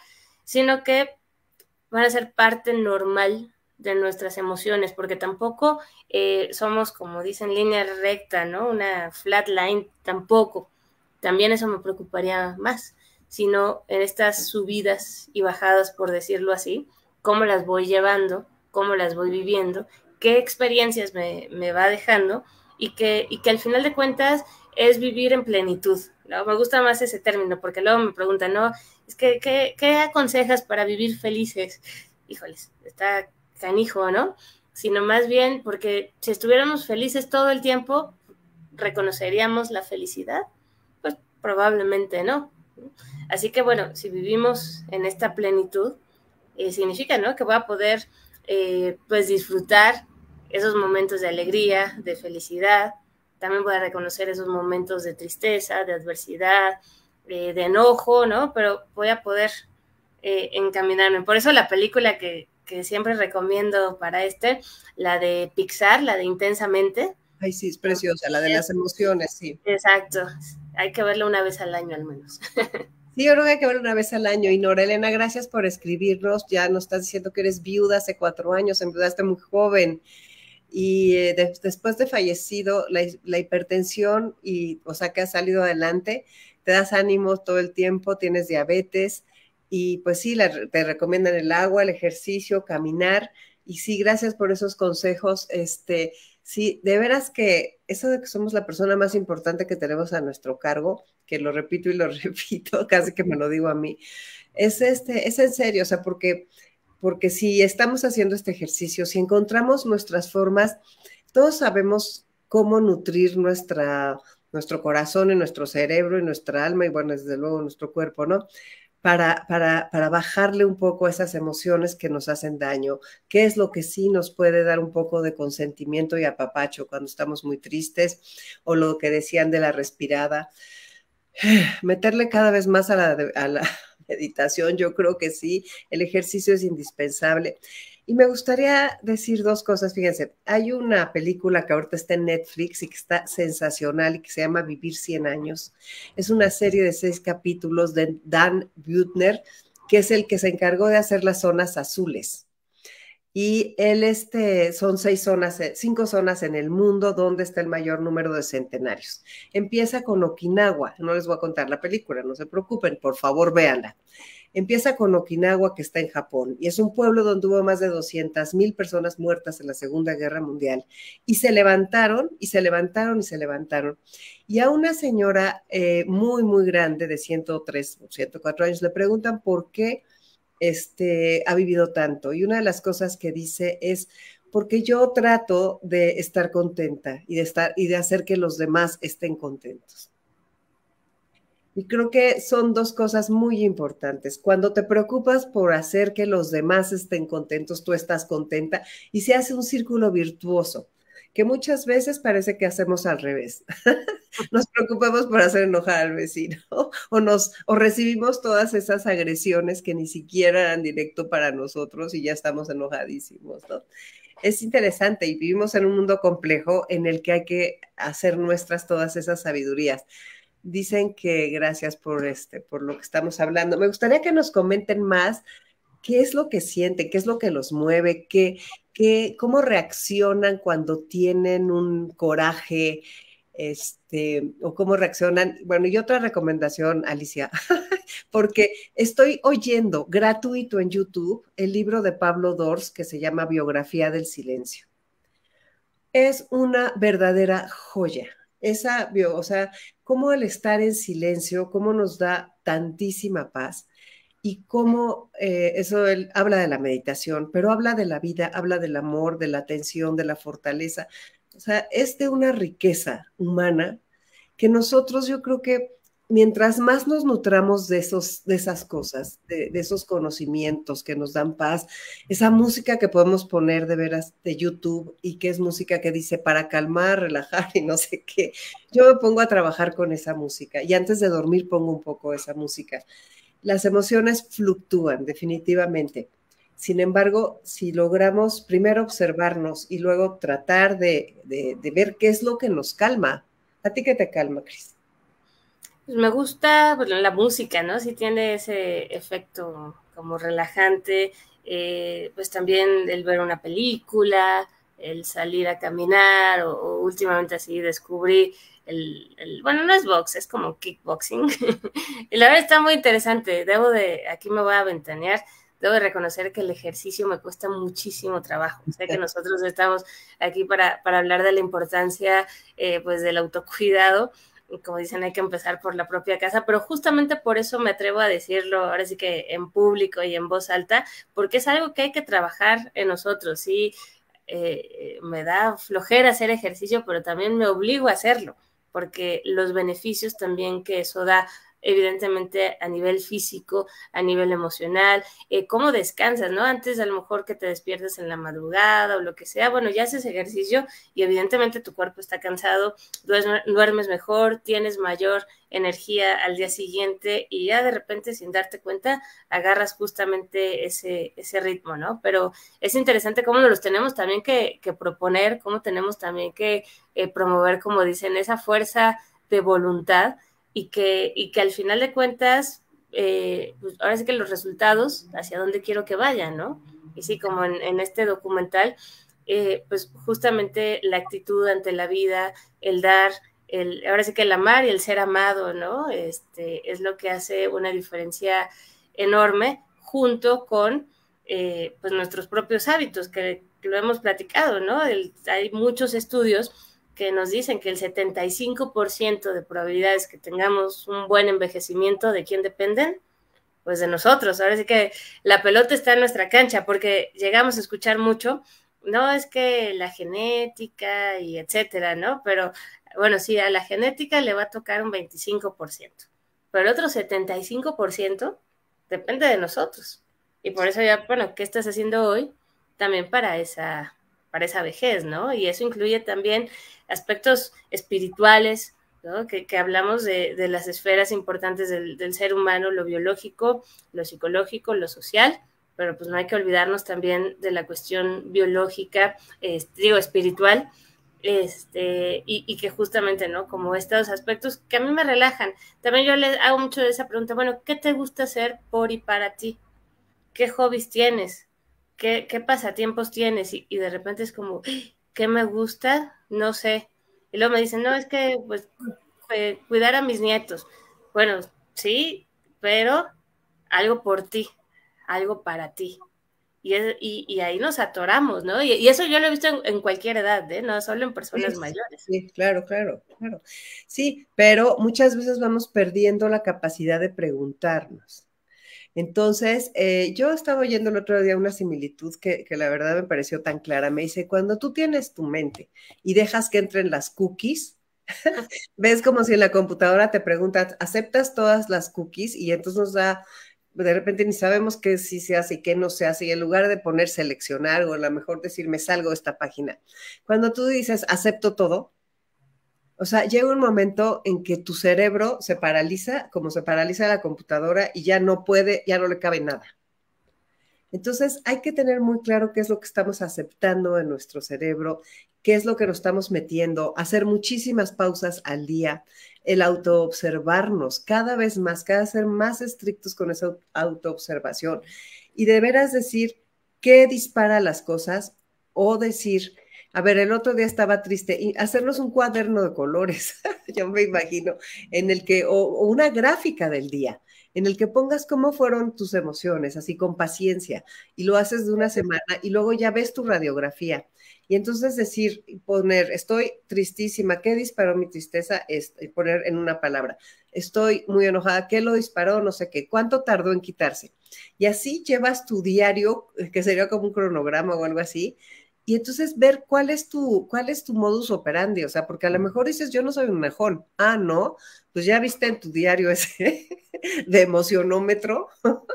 Sino que van a ser parte normal de nuestras emociones, porque tampoco eh, somos, como dicen, línea recta, ¿no? Una flat line tampoco. También eso me preocuparía más, sino en estas subidas y bajadas, por decirlo así, cómo las voy llevando, cómo las voy viviendo, qué experiencias me, va dejando y que, que al final de cuentas es vivir en plenitud. Me gusta más ese término, porque luego me preguntan, ¿no? ¿Qué, qué, qué aconsejas para vivir felices? Híjoles, está canijo, ¿no? Sino más bien porque si estuviéramos felices todo el tiempo, ¿reconoceríamos la felicidad? Pues probablemente no. Así que bueno, si vivimos en esta plenitud, eh, significa, ¿no? Que voy a poder, eh, pues, disfrutar esos momentos de alegría, de felicidad. También voy a reconocer esos momentos de tristeza, de adversidad, eh, de enojo, ¿no? Pero voy a poder eh, encaminarme. Por eso la película que, siempre recomiendo para este, la de Pixar, la de Intensamente. Ay, sí, es preciosa, la de las emociones, sí. Exacto, hay que verla una vez al año al menos. [laughs] Sí, yo creo que hay que verla una vez al año. Y Nora Elena, gracias por escribirnos. Ya nos estás diciendo que eres viuda hace cuatro años, enviudaste muy joven. Y eh, después de fallecido, la, la, hipertensión, y, o sea, que ha salido adelante te das ánimo todo el tiempo, tienes diabetes y pues sí, te recomiendan el agua, el ejercicio, caminar. Y sí, gracias por esos consejos. Este, sí, de veras que eso de que somos la persona más importante que tenemos a nuestro cargo, que lo repito y lo [laughs] repito, casi que me lo digo a mí, es este, es en serio, o sea, porque porque si estamos haciendo este ejercicio, si encontramos nuestras formas, todos sabemos cómo nutrir nuestra nuestro corazón y nuestro cerebro y nuestra alma y bueno, desde luego nuestro cuerpo, ¿no? Para, para, para bajarle un poco esas emociones que nos hacen daño. ¿Qué es lo que sí nos puede dar un poco de consentimiento y apapacho cuando estamos muy tristes? O lo que decían de la respirada. [sighs] Meterle cada vez más a la, a la [laughs] meditación, yo creo que sí, el ejercicio es indispensable. Y me gustaría decir dos cosas, fíjense, hay una película que ahorita está en Netflix y que está sensacional y que se llama Vivir 100 años. Es una serie de seis capítulos de Dan Buettner, que es el que se encargó de hacer las zonas azules. Y él, este, son seis zonas, eh, cinco zonas en el mundo donde está el mayor número de centenarios. Empieza con Okinawa, no les voy a contar la película, no se preocupen, por favor, véanla. Empieza con Okinawa, que está en Japón, y es un pueblo donde hubo más de 200.000 mil personas muertas en la Segunda Guerra Mundial. Y se levantaron, y se levantaron, y se levantaron. Y a una señora eh, muy, muy grande, de 103 o 104 años, le preguntan por qué este, ha vivido tanto. Y una de las cosas que dice es, porque yo trato de estar contenta y de, estar, y de hacer que los demás estén contentos. Y creo que son dos cosas muy importantes. Cuando te preocupas por hacer que los demás estén contentos, tú estás contenta y se hace un círculo virtuoso que muchas veces parece que hacemos al revés. [laughs] nos preocupamos por hacer enojar al vecino [laughs] o nos o recibimos todas esas agresiones que ni siquiera eran directo para nosotros y ya estamos enojadísimos, Es interesante y vivimos en un mundo complejo en el que hay que hacer nuestras todas esas sabidurías dicen que gracias por este, por lo que estamos hablando. Me gustaría que nos comenten más qué es lo que sienten, qué es lo que los mueve, qué, cómo reaccionan cuando tienen un coraje, este, o cómo reaccionan. Bueno, y otra recomendación, Alicia, [laughs] porque estoy oyendo gratuito en YouTube el libro de Pablo Dors que se llama Biografía del Silencio. Es una verdadera joya esa, o sea, cómo el estar en silencio, cómo nos da tantísima paz y cómo eh, eso él habla de la meditación, pero habla de la vida, habla del amor, de la atención, de la fortaleza. O sea, es de una riqueza humana que nosotros yo creo que mientras más nos nutramos de, esos, de esas cosas, de, esos conocimientos que nos dan paz, esa música que podemos poner de veras de YouTube y que es música que dice para calmar, relajar y no sé qué, yo me pongo a trabajar con esa música y antes de dormir pongo un poco esa música. Las emociones fluctúan definitivamente. Sin embargo, si logramos primero observarnos y luego tratar de, ver qué es lo que nos calma, ¿a ti qué te calma, Cris? Pues me gusta bueno, pues, la música, ¿no? si tiene ese efecto como relajante, eh, pues también el ver una película, el salir a caminar o, últimamente así descubrí el, bueno, no es box, es como kickboxing. [laughs] y la verdad está muy interesante, debo de, aquí me voy a ventanear, debo de reconocer que el ejercicio me cuesta muchísimo trabajo. O que nosotros estamos aquí para, para hablar de la importancia eh, pues del autocuidado, como dicen, hay que empezar por la propia casa, pero justamente por eso me atrevo a decirlo ahora sí que en público y en voz alta, porque es algo que hay que trabajar en nosotros. Sí, eh, me da flojera hacer ejercicio, pero también me obligo a hacerlo, porque los beneficios también que eso da evidentemente a nivel físico, a nivel emocional, eh, cómo descansas, ¿no? Antes a lo mejor que te despiertas en la madrugada o lo que sea, bueno, ya haces ejercicio y evidentemente tu cuerpo está cansado, duermes mejor, tienes mayor energía al día siguiente y ya de repente sin darte cuenta agarras justamente ese, ese ritmo, ¿no? Pero es interesante cómo nos los tenemos también que, proponer, cómo tenemos también que eh, promover, como dicen, esa fuerza de voluntad y que, y que al final de cuentas, eh, pues, ahora sí que los resultados, hacia dónde quiero que vayan, ¿no? Y sí, como en, este documental, eh, pues justamente la actitud ante la vida, el dar, el, ahora sí que el amar y el ser amado, ¿no? Este, es lo que hace una diferencia enorme junto con eh, pues nuestros propios hábitos, que, lo hemos platicado, ¿no? hay muchos estudios que nos dicen que el 75% de probabilidades que tengamos un buen envejecimiento, ¿de quién dependen? Pues de nosotros. Ahora sí que la pelota está en nuestra cancha, porque llegamos a escuchar mucho, no es que la genética y etcétera, ¿no? Pero bueno, sí, a la genética le va a tocar un 25%, pero el otro 75% depende de nosotros. Y por eso ya, bueno, ¿qué estás haciendo hoy? También para esa para esa vejez, ¿no? Y eso incluye también aspectos espirituales, ¿no? que, hablamos de, las esferas importantes del, ser humano, lo biológico, lo psicológico, lo social, pero pues no hay que olvidarnos también de la cuestión biológica, digo, espiritual, este, y, que justamente, ¿no? Como estos aspectos que a mí me relajan. También yo les hago mucho de esa pregunta, bueno, ¿qué te gusta hacer por y para ti? ¿Qué hobbies tienes? ¿qué, pasatiempos tienes? Y, de repente es como, ¡Ah! ¿qué me gusta? No sé. Y luego me dicen, no, es que pues eh, cuidar a mis nietos. Bueno, sí, pero algo por ti, algo para ti. Y, y, ahí nos atoramos, ¿no? Y, eso yo lo he visto en, cualquier edad, ¿eh? No solo en personas mayores. Sí, claro, claro, claro. Sí, pero muchas veces vamos perdiendo la capacidad de preguntarnos. Entonces, eh, yo estaba oyendo el otro día una similitud que, que, la verdad me pareció tan clara. Me dice, cuando tú tienes tu mente y dejas que entren las cookies, ah. [laughs] ves como si en la computadora te preguntan, ¿aceptas todas las cookies? Y entonces nos da, de repente ni sabemos qué sí se hace y qué no se hace. Y en lugar de poner seleccionar o a lo mejor decir, me salgo de esta página, cuando tú dices, acepto todo, o sea, llega un momento en que tu cerebro se paraliza, como se paraliza la computadora y ya no puede, ya no le cabe nada. Entonces, hay que tener muy claro qué es lo que estamos aceptando en nuestro cerebro, qué es lo que nos estamos metiendo, hacer muchísimas pausas al día, el autoobservarnos cada vez más, cada ser más estrictos con esa autoobservación y de veras decir qué dispara las cosas o decir a ver, el otro día estaba triste y hacernos un cuaderno de colores, [laughs] yo me imagino, en el que, o, una gráfica del día, en el que pongas cómo fueron tus emociones, así con paciencia, y lo haces de una semana y luego ya ves tu radiografía. Y entonces decir, poner, estoy tristísima, ¿qué disparó mi tristeza? Es eh, poner en una palabra, estoy muy enojada, ¿qué lo disparó? No sé qué, ¿cuánto tardó en quitarse? Y así llevas tu diario, eh, que sería como un cronograma o algo así, y entonces ver cuál es tu, cuál es tu modus operandi, o sea, porque a lo mejor dices, yo no soy un mejor, ah, no, pues ya viste en tu diario ese [laughs] de emocionómetro [laughs]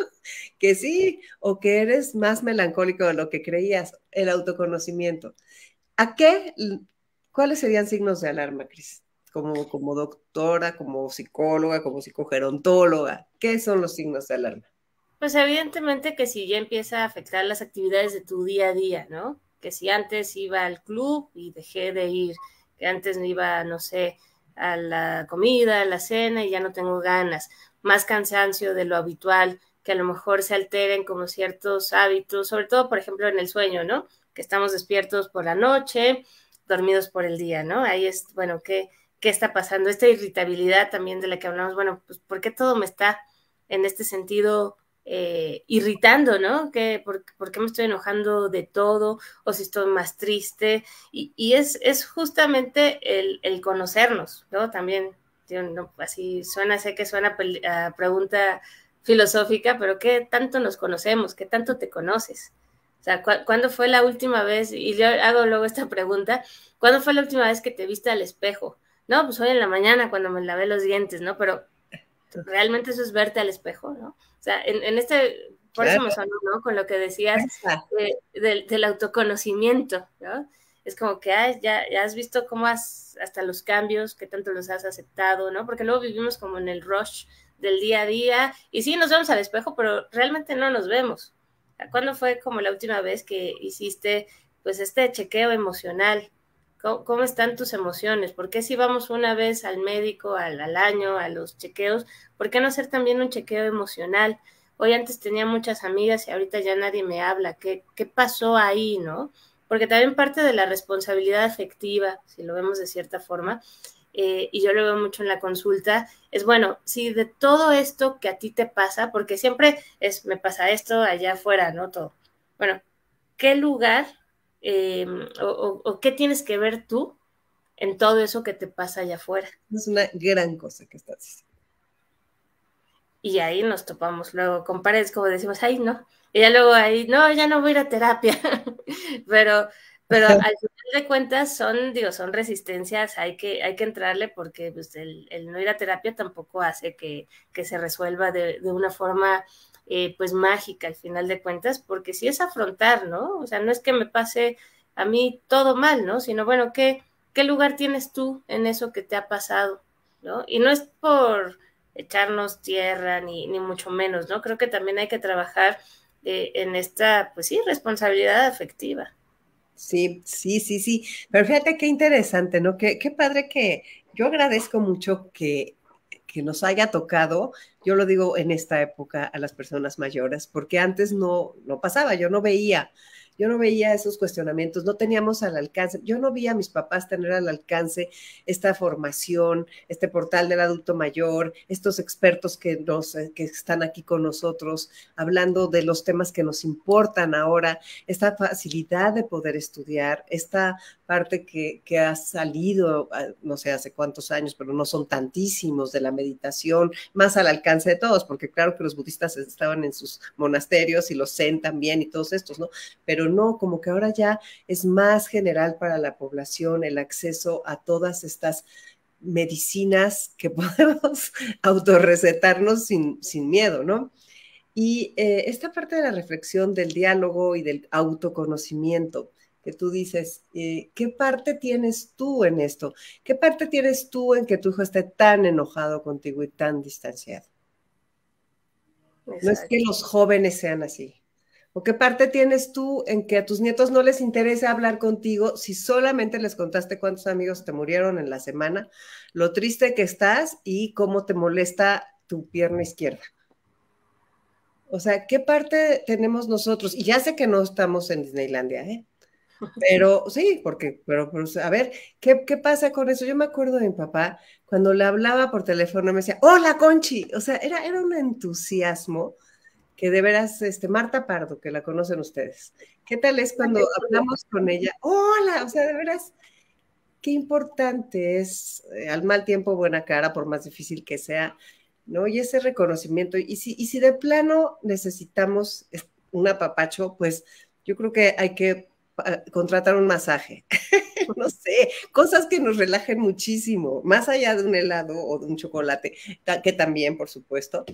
que sí, o que eres más melancólico de lo que creías, el autoconocimiento. ¿A qué, cuáles serían signos de alarma, Cris? Como, como doctora, como psicóloga, como psicogerontóloga, ¿qué son los signos de alarma? Pues evidentemente que si ya empieza a afectar las actividades de tu día a día, ¿no? que si antes iba al club y dejé de ir, que antes me iba, no sé, a la comida, a la cena y ya no tengo ganas, más cansancio de lo habitual, que a lo mejor se alteren como ciertos hábitos, sobre todo, por ejemplo, en el sueño, ¿no? Que estamos despiertos por la noche, dormidos por el día, ¿no? Ahí es, bueno, ¿qué, qué está pasando? Esta irritabilidad también de la que hablamos, bueno, pues ¿por qué todo me está en este sentido eh, irritando, ¿no? Que por, qué me estoy enojando de todo? ¿O si estoy más triste? Y, es, es, justamente el, el, conocernos, ¿no? También, así suena, sé que suena a pregunta filosófica, pero ¿qué tanto nos conocemos? ¿Qué tanto te conoces? O sea, ¿cuándo fue la última vez? Y yo hago luego esta pregunta, ¿cuándo fue la última vez que te viste al espejo? No, pues hoy en la mañana cuando me lavé los dientes, ¿no? Pero realmente eso es verte al espejo, ¿no? O sea, en, este, por eso me sonó, ¿no? Con lo que decías del, autoconocimiento, ¿no? Es como que ya, ya has visto cómo has, hasta los cambios, qué tanto los has aceptado, ¿no? Porque luego vivimos como en el rush del día a día y sí nos vemos al espejo, pero realmente no nos vemos. ¿Cuándo fue como la última vez que hiciste pues este chequeo emocional ¿Cómo, están tus emociones? ¿Por qué si vamos una vez al médico, al, año, a los chequeos, por qué no hacer también un chequeo emocional? Hoy antes tenía muchas amigas y ahorita ya nadie me habla. ¿Qué, pasó ahí, no? Porque también parte de la responsabilidad afectiva, si lo vemos de cierta forma, eh, y yo lo veo mucho en la consulta, es bueno, si de todo esto que a ti te pasa, porque siempre es, me pasa esto allá afuera, ¿no? Todo. Bueno, ¿qué lugar eh, o, qué tienes que ver tú en todo eso que te pasa allá afuera. Es una gran cosa que estás diciendo. Y ahí nos topamos luego con paredes, como decimos, ay, no. Y ya luego ahí, no, ya no voy a ir a terapia. [laughs] pero pero [laughs] al final de cuentas son, digo, son resistencias, hay que, hay que entrarle porque pues, el, no ir a terapia tampoco hace que, se resuelva de, de, una forma eh, pues mágica al final de cuentas, porque si es afrontar, ¿no? O sea, no es que me pase a mí todo mal, ¿no? Sino, bueno, ¿qué, qué lugar tienes tú en eso que te ha pasado, ¿no? Y no es por echarnos tierra, ni, mucho menos, ¿no? Creo que también hay que trabajar eh, en esta, pues sí, responsabilidad afectiva. Sí, sí, sí, sí. Pero fíjate qué interesante, ¿no? Qué, qué padre que yo agradezco mucho que que nos haya tocado, yo lo digo en esta época a las personas mayores, porque antes no, pasaba, yo no veía yo no veía esos cuestionamientos, no teníamos al alcance, yo no vi a mis papás tener al alcance esta formación, este portal del adulto mayor, estos expertos que, nos, eh, están aquí con nosotros hablando de los temas que nos importan ahora, esta facilidad de poder estudiar, esta parte que, que ha salido, ah, no sé, hace cuántos años, pero no son tantísimos de la meditación, más al alcance de todos, porque claro que los budistas estaban en sus monasterios y los zen también y todos estos, ¿no? Pero no, como que ahora ya es más general para la población el acceso a todas estas medicinas que [laughs] podemos autorrecetarnos sin, sin miedo, ¿no? Y eh, esta parte de la reflexión del diálogo y del autoconocimiento, que tú dices, eh, ¿qué parte tienes tú en esto? ¿Qué parte tienes tú en que tu hijo esté tan enojado contigo y tan distanciado? No es que los jóvenes sean así. ¿O qué parte tienes tú en que a tus nietos no les interesa hablar contigo si solamente les contaste cuántos amigos te murieron en la semana, lo triste que estás y cómo te molesta tu pierna izquierda? O sea, ¿qué parte tenemos nosotros? Y ya sé que no estamos en Disneylandia, ¿eh? Pero sí, porque, pero, a ver, ¿qué, pasa con eso? Yo me acuerdo de mi papá, cuando le hablaba por teléfono, me decía, hola Conchi, o sea, era, era un entusiasmo que de veras, este, Marta Pardo, que la conocen ustedes. ¿Qué tal es cuando hablamos con ella? Hola, o sea, de veras, qué importante es eh, al mal tiempo buena cara, por más difícil que sea, ¿no? Y ese reconocimiento. Y si, y si de plano necesitamos un apapacho, pues yo creo que hay que ah, contratar un masaje. [laughs] no sé, cosas que nos relajen muchísimo, más allá de un helado o de un chocolate, que también, por supuesto,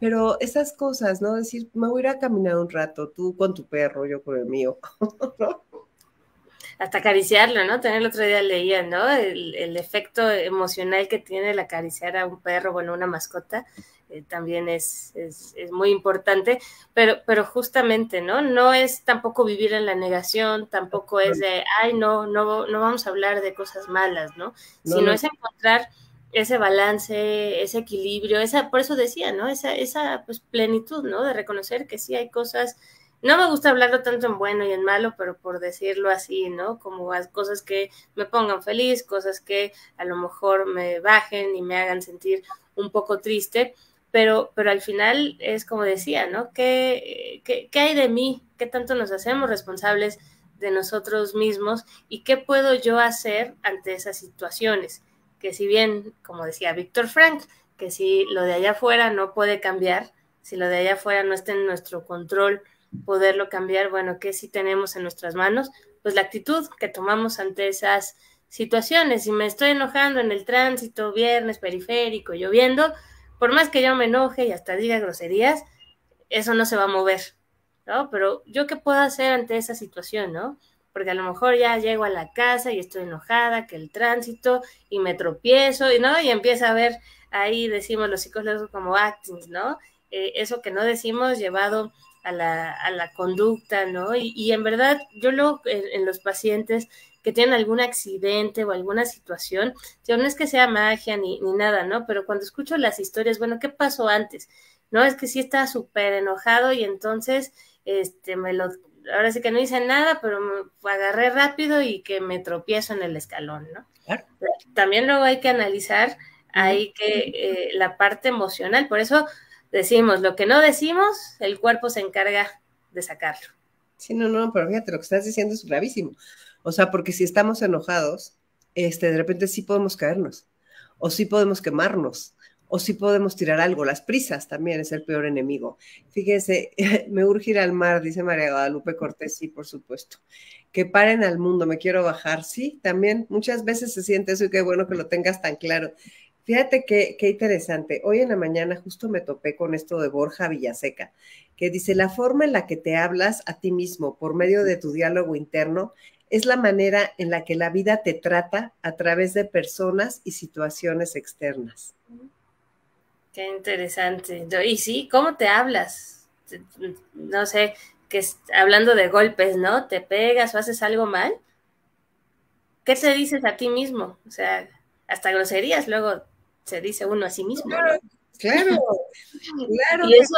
pero esas cosas, ¿no? Decir, me voy a ir a caminar un rato, tú con tu perro, yo con el mío. [laughs] Hasta acariciarlo, ¿no? También el otro día leía, ¿no? El, efecto emocional que tiene el acariciar a un perro, bueno, una mascota, eh, también es, es, es, muy importante, pero, pero justamente, ¿no? No es tampoco vivir en la negación, tampoco es de, ay, no, no, no vamos a hablar de cosas malas, ¿no? Sino es encontrar ese balance, ese equilibrio, esa, por eso decía, ¿no? Esa, esa pues, plenitud, ¿no? De reconocer que sí hay cosas, no me gusta hablarlo tanto en bueno y en malo, pero por decirlo así, ¿no? Como cosas que me pongan feliz, cosas que a lo mejor me bajen y me hagan sentir un poco triste, pero, pero al final es como decía, ¿no? ¿Qué, qué, qué hay de mí? ¿Qué tanto nos hacemos responsables de nosotros mismos? ¿Y qué puedo yo hacer ante esas situaciones? que si bien, como decía Víctor Frank, que si lo de allá afuera no puede cambiar, si lo de allá afuera no está en nuestro control poderlo cambiar, bueno, que sí tenemos en nuestras manos? Pues la actitud que tomamos ante esas situaciones. Si me estoy enojando en el tránsito, viernes, periférico, lloviendo, por más que yo me enoje y hasta diga groserías, eso no se va a mover, ¿no? Pero yo qué puedo hacer ante esa situación, ¿no? porque a lo mejor ya llego a la casa y estoy enojada, que el tránsito, y me tropiezo, y no, y empieza a ver, ahí decimos los psicólogos como actings, ¿no? Eh, eso que no decimos llevado a la, a la conducta, ¿no? Y, en verdad, yo lo en, los pacientes que tienen algún accidente o alguna situación, yo no es que sea magia ni, nada, ¿no? Pero cuando escucho las historias, bueno, ¿qué pasó antes? No, es que sí estaba súper enojado y entonces este, me lo ahora sí que no hice nada, pero agarré rápido y que me tropiezo en el escalón, ¿no? Claro. También luego hay que analizar ahí que eh, la parte emocional, por eso decimos, lo que no decimos, el cuerpo se encarga de sacarlo. Sí, no, no, pero fíjate, lo que estás diciendo es gravísimo. O sea, porque si estamos enojados, este, de repente sí podemos caernos o sí podemos quemarnos o si podemos tirar algo. Las prisas también es el peor enemigo. Fíjese, [laughs] me urge ir al mar, dice María Guadalupe Cortés, sí, por supuesto. Que paren al mundo, me quiero bajar. Sí, también muchas veces se siente eso y qué bueno que lo tengas tan claro. Fíjate qué, qué interesante. Hoy en la mañana justo me topé con esto de Borja Villaseca, que dice, la forma en la que te hablas a ti mismo por medio de tu diálogo interno es la manera en la que la vida te trata a través de personas y situaciones externas. Qué interesante. Y sí, ¿cómo te hablas? No sé, que hablando de golpes, ¿no? ¿Te pegas o haces algo mal? ¿Qué te dices a ti mismo? O sea, hasta groserías luego se dice uno a sí mismo. Claro, claro. y eso,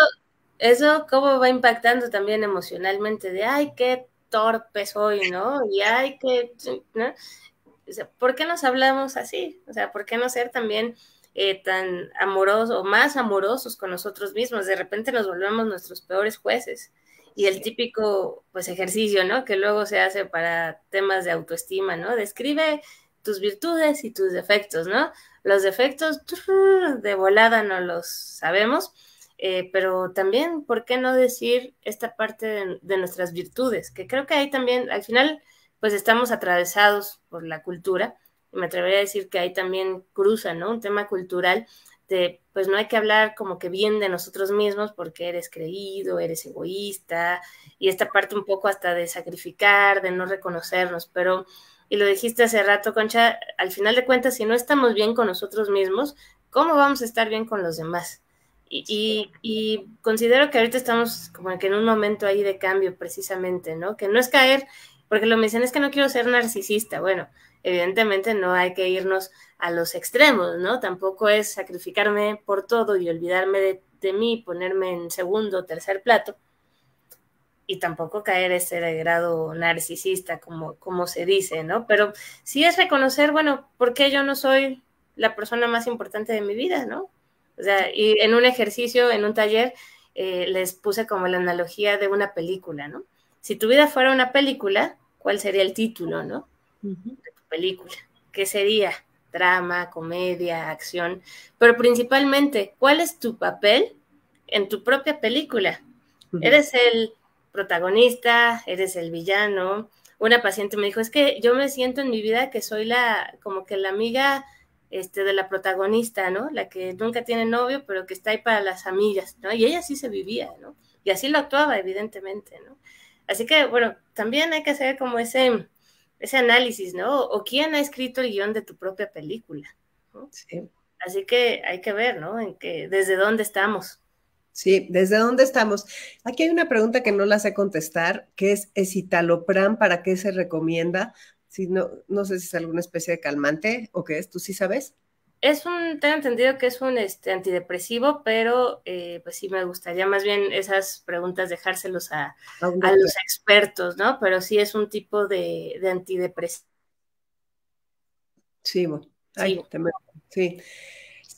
eso cómo va impactando también emocionalmente, de ay, qué torpe soy, ¿no? Y ay, qué, ¿no? ¿por qué nos hablamos así? O sea, ¿por qué no ser también eh, tan amorosos o más amorosos con nosotros mismos. De repente nos volvemos nuestros peores jueces. Y el típico pues ejercicio, ¿no? Que luego se hace para temas de autoestima, ¿no? Describe tus virtudes y tus defectos, ¿no? Los defectos de volada no los sabemos, eh, pero también, ¿por qué no decir esta parte de, nuestras virtudes? Que creo que ahí también, al final, pues estamos atravesados por la cultura me atrevería a decir que ahí también cruza, ¿no? Un tema cultural de, pues no hay que hablar como que bien de nosotros mismos porque eres creído, eres egoísta, y esta parte un poco hasta de sacrificar, de no reconocernos, pero, y lo dijiste hace rato, Concha, al final de cuentas, si no estamos bien con nosotros mismos, ¿cómo vamos a estar bien con los demás? Y, considero que ahorita estamos como que en un momento ahí de cambio precisamente, ¿no? Que no es caer, porque lo mencioné es que no quiero ser narcisista, bueno, evidentemente no hay que irnos a los extremos, ¿no? Tampoco es sacrificarme por todo y olvidarme de, mí, ponerme en segundo o tercer plato, y tampoco caer ese grado narcisista, como, como se dice, ¿no? Pero sí es reconocer, bueno, ¿por qué yo no soy la persona más importante de mi vida, ¿no? O sea, y en un ejercicio, en un taller, eh, les puse como la analogía de una película, ¿no? Si tu vida fuera una película, ¿cuál sería el título, no? película. ¿Qué sería? Drama, comedia, acción. Pero principalmente, ¿cuál es tu papel en tu propia película? ¿Eres el protagonista? ¿Eres el villano? Una paciente me dijo, es que yo me siento en mi vida que soy la, como que la amiga este, de la protagonista, ¿no? La que nunca tiene novio, pero que está ahí para las amigas, ¿no? Y ella sí se vivía, ¿no? Y así lo actuaba, evidentemente, ¿no? Así que, bueno, también hay que hacer como ese ese análisis, ¿no? O quién ha escrito el guión de tu propia película. Sí. Así que hay que ver, ¿no? En que, desde dónde estamos. Sí, ¿desde dónde estamos? Aquí hay una pregunta que no la sé contestar, que es ¿es italopram ¿para qué se recomienda? Si no, no sé si es alguna especie de calmante o qué es, ¿tú sí sabes? es un, tengo entendido que es un este, antidepresivo, pero eh, pues sí me gustaría más bien esas preguntas dejárselos a, los expertos, ¿no? Pero sí es un tipo de, de antidepresivo. Sí, bueno. sí.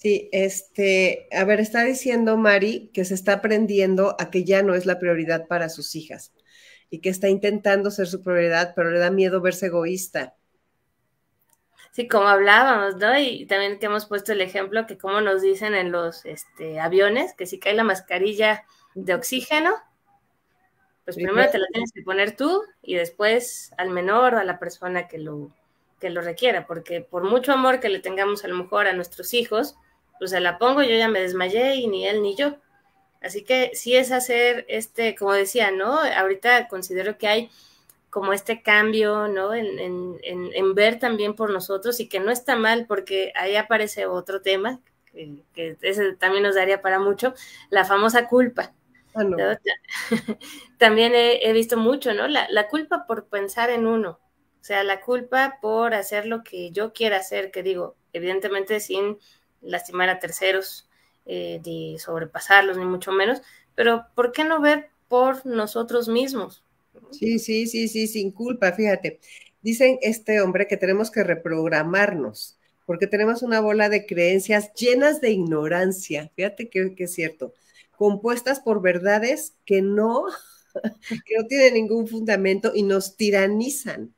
Sí, este, a ver, está diciendo Mari que se está aprendiendo a que ya no es la prioridad para sus hijas y que está intentando ser su prioridad, pero le da miedo verse egoísta Sí, como hablábamos, ¿no? Y también que hemos puesto el ejemplo que como nos dicen en los este, aviones, que si cae la mascarilla de oxígeno, pues primero pues. te la tienes que poner tú y después al menor o a la persona que lo, que lo requiera, porque por mucho amor que le tengamos a lo mejor a nuestros hijos, pues se la pongo, yo ya me desmayé y ni él ni yo. Así que sí es hacer este, como decía, ¿no? Ahorita considero que hay como este cambio, ¿no? En, ver también por nosotros y que no está mal, porque ahí aparece otro tema, que, ese también nos daría para mucho, la famosa culpa. Ah, [laughs] también he, visto mucho, ¿no? La, culpa por pensar en uno, o sea, la culpa por hacer lo que yo quiera hacer, que digo, evidentemente sin lastimar a terceros, eh, ni sobrepasarlos, ni mucho menos, pero ¿por qué no ver por nosotros mismos? Sí, sí, sí, sí, sin culpa, fíjate. Dicen este hombre que tenemos que reprogramarnos porque tenemos una bola de creencias llenas de ignorancia, fíjate que, que es cierto, compuestas por verdades que no, [laughs] que no tienen ningún fundamento y nos tiranizan.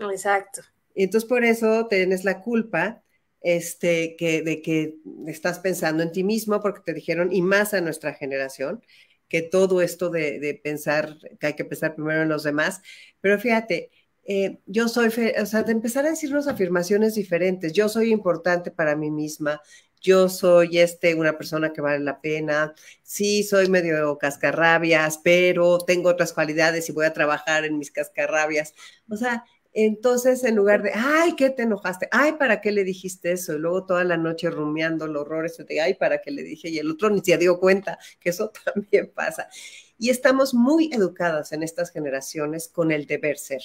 Exacto. Y entonces por eso tienes la culpa este, que, de que estás pensando en ti mismo porque te dijeron, y más a nuestra generación, que todo esto de, pensar, que hay que pensar primero en los demás. Pero fíjate, eh, yo soy, o sea, de empezar a decirnos afirmaciones diferentes, yo soy importante para mí misma, yo soy este, una persona que vale la pena, sí, soy medio cascarrabias, pero tengo otras cualidades y voy a trabajar en mis cascarrabias. O sea, entonces, en lugar de, ay, ¿qué te enojaste? Ay, ¿para qué le dijiste eso? Y luego toda la noche rumiando los horrores, de, ay, ¿para qué le dije? Y el otro ni se dio cuenta, que eso [laughs] también pasa. Y estamos muy educadas en estas generaciones con el deber ser.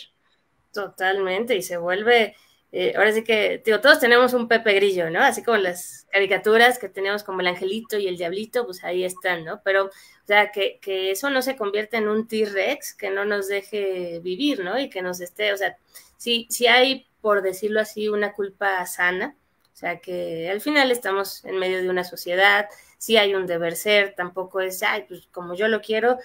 Totalmente, y se vuelve eh, ahora sí que, digo, todos tenemos un Pepe Grillo, ¿no? Así como las caricaturas que tenemos como el angelito y el diablito, pues ahí están, ¿no? Pero, o sea, que, eso no se convierta en un T-Rex que no nos deje vivir, ¿no? Y que nos esté, o sea, si si hay, por decirlo así, una culpa sana, o sea, que al final estamos en medio de una sociedad, si hay un deber ser, tampoco es, ay, pues como yo lo quiero,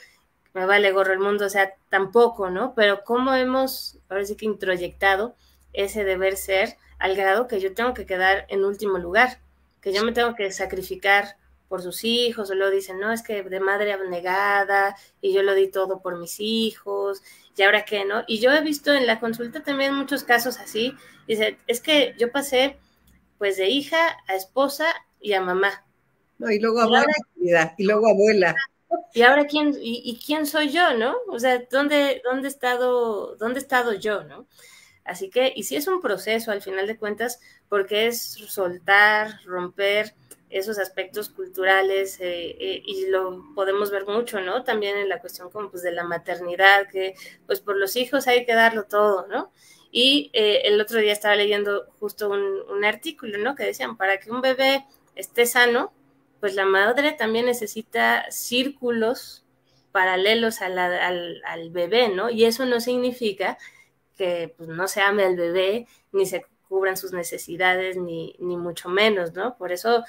me vale gorro el mundo, o sea, tampoco, ¿no? Pero cómo hemos, ahora sí que introyectado, ese deber ser al grado que yo tengo que quedar en último lugar, que yo me tengo que sacrificar por sus hijos, o luego dicen, no, es que de madre abnegada, y yo lo di todo por mis hijos, y ahora qué, ¿no? Y yo he visto en la consulta también muchos casos así, dice, es que yo pasé pues de hija a esposa y a mamá. No, y luego abuela, y, luego abuela. Y ahora quién, y, y, quién soy yo, ¿no? O sea, ¿dónde, dónde estado, dónde he estado yo, ¿no? Así que, y si es un proceso al final de cuentas, porque es soltar, romper esos aspectos culturales eh, eh, y lo podemos ver mucho, ¿no? También en la cuestión como pues de la maternidad, que pues por los hijos hay que darlo todo, ¿no? Y eh, el otro día estaba leyendo justo un, artículo, ¿no? Que decían, para que un bebé esté sano, pues la madre también necesita círculos paralelos al, bebé, ¿no? Y eso no significa que pues, no se ame al bebé, ni se cubran sus necesidades, ni, ni mucho menos, ¿no? Por eso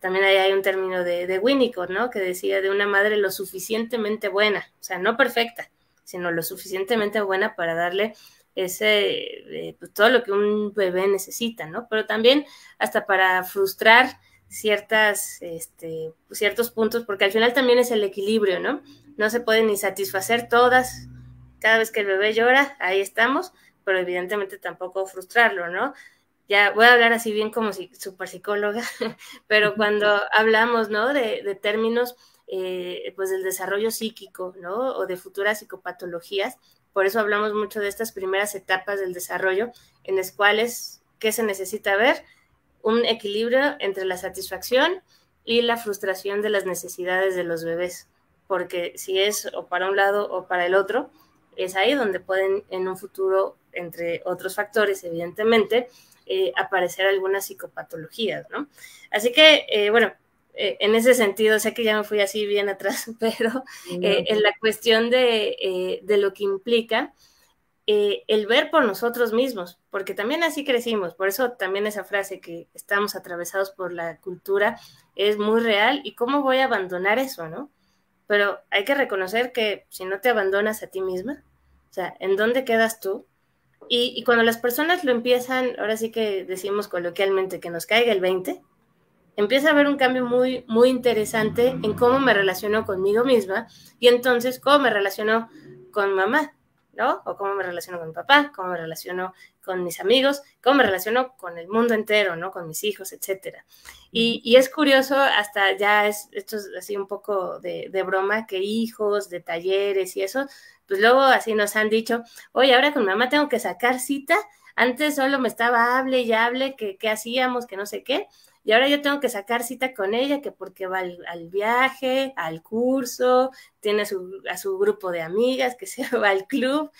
también ahí hay un término de, de Winnicott, ¿no? Que decía de una madre lo suficientemente buena, o sea, no perfecta, sino lo suficientemente buena para darle ese, eh, pues, todo lo que un bebé necesita, ¿no? Pero también hasta para frustrar ciertas, este, ciertos puntos, porque al final también es el equilibrio, ¿no? No se puede ni satisfacer todas cada vez que el bebé llora, ahí estamos, pero evidentemente tampoco frustrarlo, ¿no? Ya voy a hablar así bien como si, super psicóloga, [laughs] pero cuando hablamos, ¿no? De, de términos, eh, pues del desarrollo psíquico, ¿no? O de futuras psicopatologías, por eso hablamos mucho de estas primeras etapas del desarrollo, en las cuales, ¿qué se necesita ver? Un equilibrio entre la satisfacción y la frustración de las necesidades de los bebés, porque si es o para un lado o para el otro, es ahí donde pueden en un futuro, entre otros factores, evidentemente, eh, aparecer algunas psicopatologías, ¿no? Así que, eh, bueno, eh, en ese sentido, sé que ya me fui así bien atrás, [laughs] pero en la cuestión de, de lo que implica el ver por nosotros mismos, porque también así crecimos, por eso también esa frase que estamos atravesados por la cultura es muy real y cómo voy a abandonar eso, ¿no? pero hay que reconocer que si no te abandonas a ti misma, o sea, ¿en dónde quedas tú? Y, cuando las personas lo empiezan, ahora sí que decimos coloquialmente que nos caiga el 20, empieza a haber un cambio muy, muy interesante en cómo me relaciono conmigo misma y entonces cómo me relaciono con mamá, ¿no? O cómo me relaciono con papá, cómo me relaciono con mis amigos, cómo me relaciono con el mundo entero, ¿no? Con mis hijos, etcétera. Y, es curioso, hasta ya es, esto es así un poco de, broma, que hijos, de talleres y eso, pues luego así nos han dicho, oye, ahora con mamá tengo que sacar cita, antes solo me estaba hable y hable, que qué hacíamos, que no sé qué, y ahora yo tengo que sacar cita con ella, que porque va al, viaje, al curso, tiene a su grupo de amigas, que se [laughs] va al club,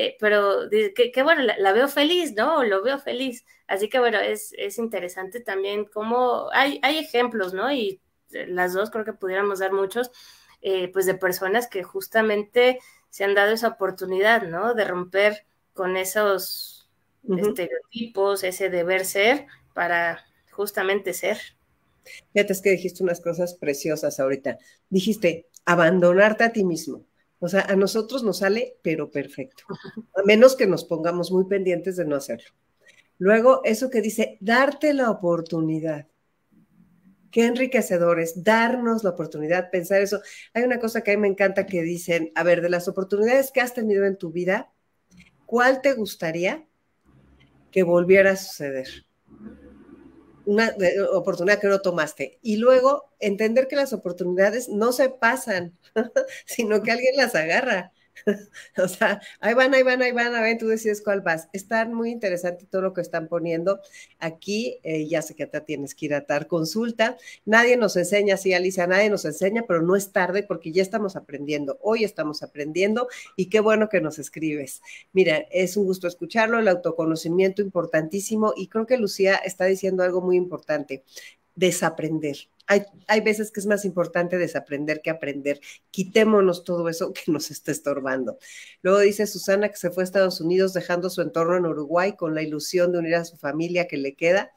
eh, pero qué bueno, la, veo feliz, ¿no? Lo veo feliz. Así que bueno, es, interesante también cómo hay, hay ejemplos, ¿no? Y eh, las dos creo que pudiéramos dar muchos, eh, pues de personas que justamente se han dado esa oportunidad, ¿no? De romper con esos estereotipos, ese deber ser, para justamente ser. Fíjate, es que dijiste unas cosas preciosas ahorita. Dijiste, abandonarte a ti mismo. O sea, a nosotros nos sale, pero perfecto, a menos que nos pongamos muy pendientes de no hacerlo. Luego, eso que dice, darte la oportunidad. Qué enriquecedor es darnos la oportunidad, pensar eso. Hay una cosa que a mí me encanta que dicen, a ver, de las oportunidades que has tenido en tu vida, ¿cuál te gustaría que volviera a suceder? una oportunidad que no tomaste. Y luego entender que las oportunidades no se pasan, [laughs] sino que alguien las agarra. [laughs] o sea, ahí van, ahí van, ahí van, a ver, tú decides cuál vas. Están muy interesante todo lo que están poniendo aquí. Eh, ya sé que te tienes que ir a dar consulta. Nadie nos enseña, sí, Alicia, nadie nos enseña, pero no es tarde porque ya estamos aprendiendo. Hoy estamos aprendiendo y qué bueno que nos escribes. Mira, es un gusto escucharlo, el autoconocimiento importantísimo y creo que Lucía está diciendo algo muy importante desaprender. Hay, hay, veces que es más importante desaprender que aprender. Quitémonos todo eso que nos está estorbando. Luego dice Susana que se fue a Estados Unidos dejando su entorno en Uruguay con la ilusión de unir a su familia que le queda,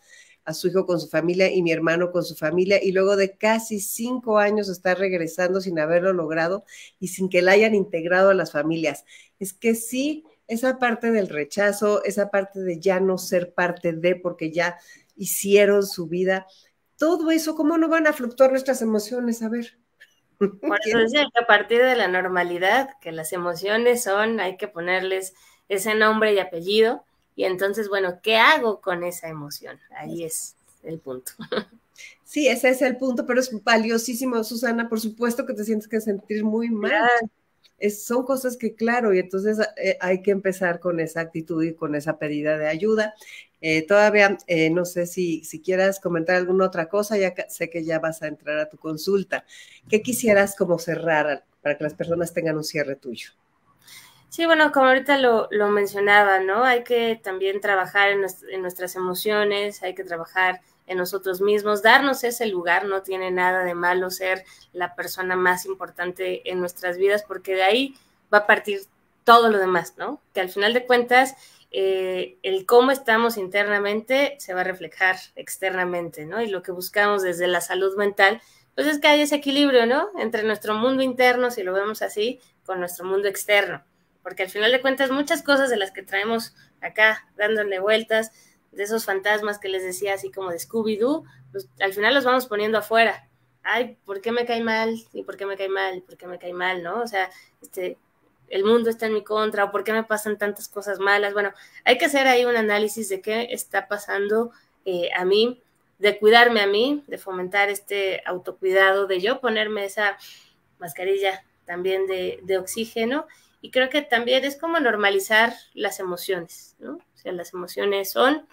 a su hijo con su familia y mi hermano con su familia. Y luego de casi cinco años está regresando sin haberlo logrado y sin que la hayan integrado a las familias. Es que sí, esa parte del rechazo, esa parte de ya no ser parte de porque ya hicieron su vida todo eso, ¿cómo no van a fluctuar nuestras emociones? A ver. Por eso que a partir de la normalidad, que las emociones son, hay que ponerles ese nombre y apellido, y entonces, bueno, ¿qué hago con esa emoción? Ahí es el punto. Sí, ese es el punto, pero es valiosísimo, Susana, por supuesto que te sientes que sentir muy mal son cosas que, claro, y entonces eh, hay que empezar con esa actitud y con esa pedida de ayuda. Eh, todavía eh, no sé si, si quieras comentar alguna otra cosa, ya sé que ya vas a entrar a tu consulta. ¿Qué quisieras como cerrar para que las personas tengan un cierre tuyo? Sí, bueno, como ahorita lo, lo mencionaba, ¿no? Hay que también trabajar en nuestras emociones, hay que trabajar nosotros mismos, darnos ese lugar, no tiene nada de malo ser la persona más importante en nuestras vidas, porque de ahí va a partir todo lo demás, ¿no? Que al final de cuentas, eh, el cómo estamos internamente se va a reflejar externamente, ¿no? Y lo que buscamos desde la salud mental, pues es que hay ese equilibrio, ¿no? Entre nuestro mundo interno, si lo vemos así, con nuestro mundo externo. Porque al final de cuentas, muchas cosas de las que traemos acá, dándole vueltas, de esos fantasmas que les decía así como de Scooby-Doo, pues al final los vamos poniendo afuera. Ay, ¿por qué me cae mal? ¿Y por qué me cae mal? ¿Y por qué me cae mal? por qué me cae mal no O sea, este, el mundo está en mi contra, o por qué me pasan tantas cosas malas. Bueno, hay que hacer ahí un análisis de qué está pasando eh, a mí, de cuidarme a mí, de fomentar este autocuidado, de yo ponerme esa mascarilla también de, de oxígeno. Y creo que también es como normalizar las emociones, ¿no? O sea, las emociones son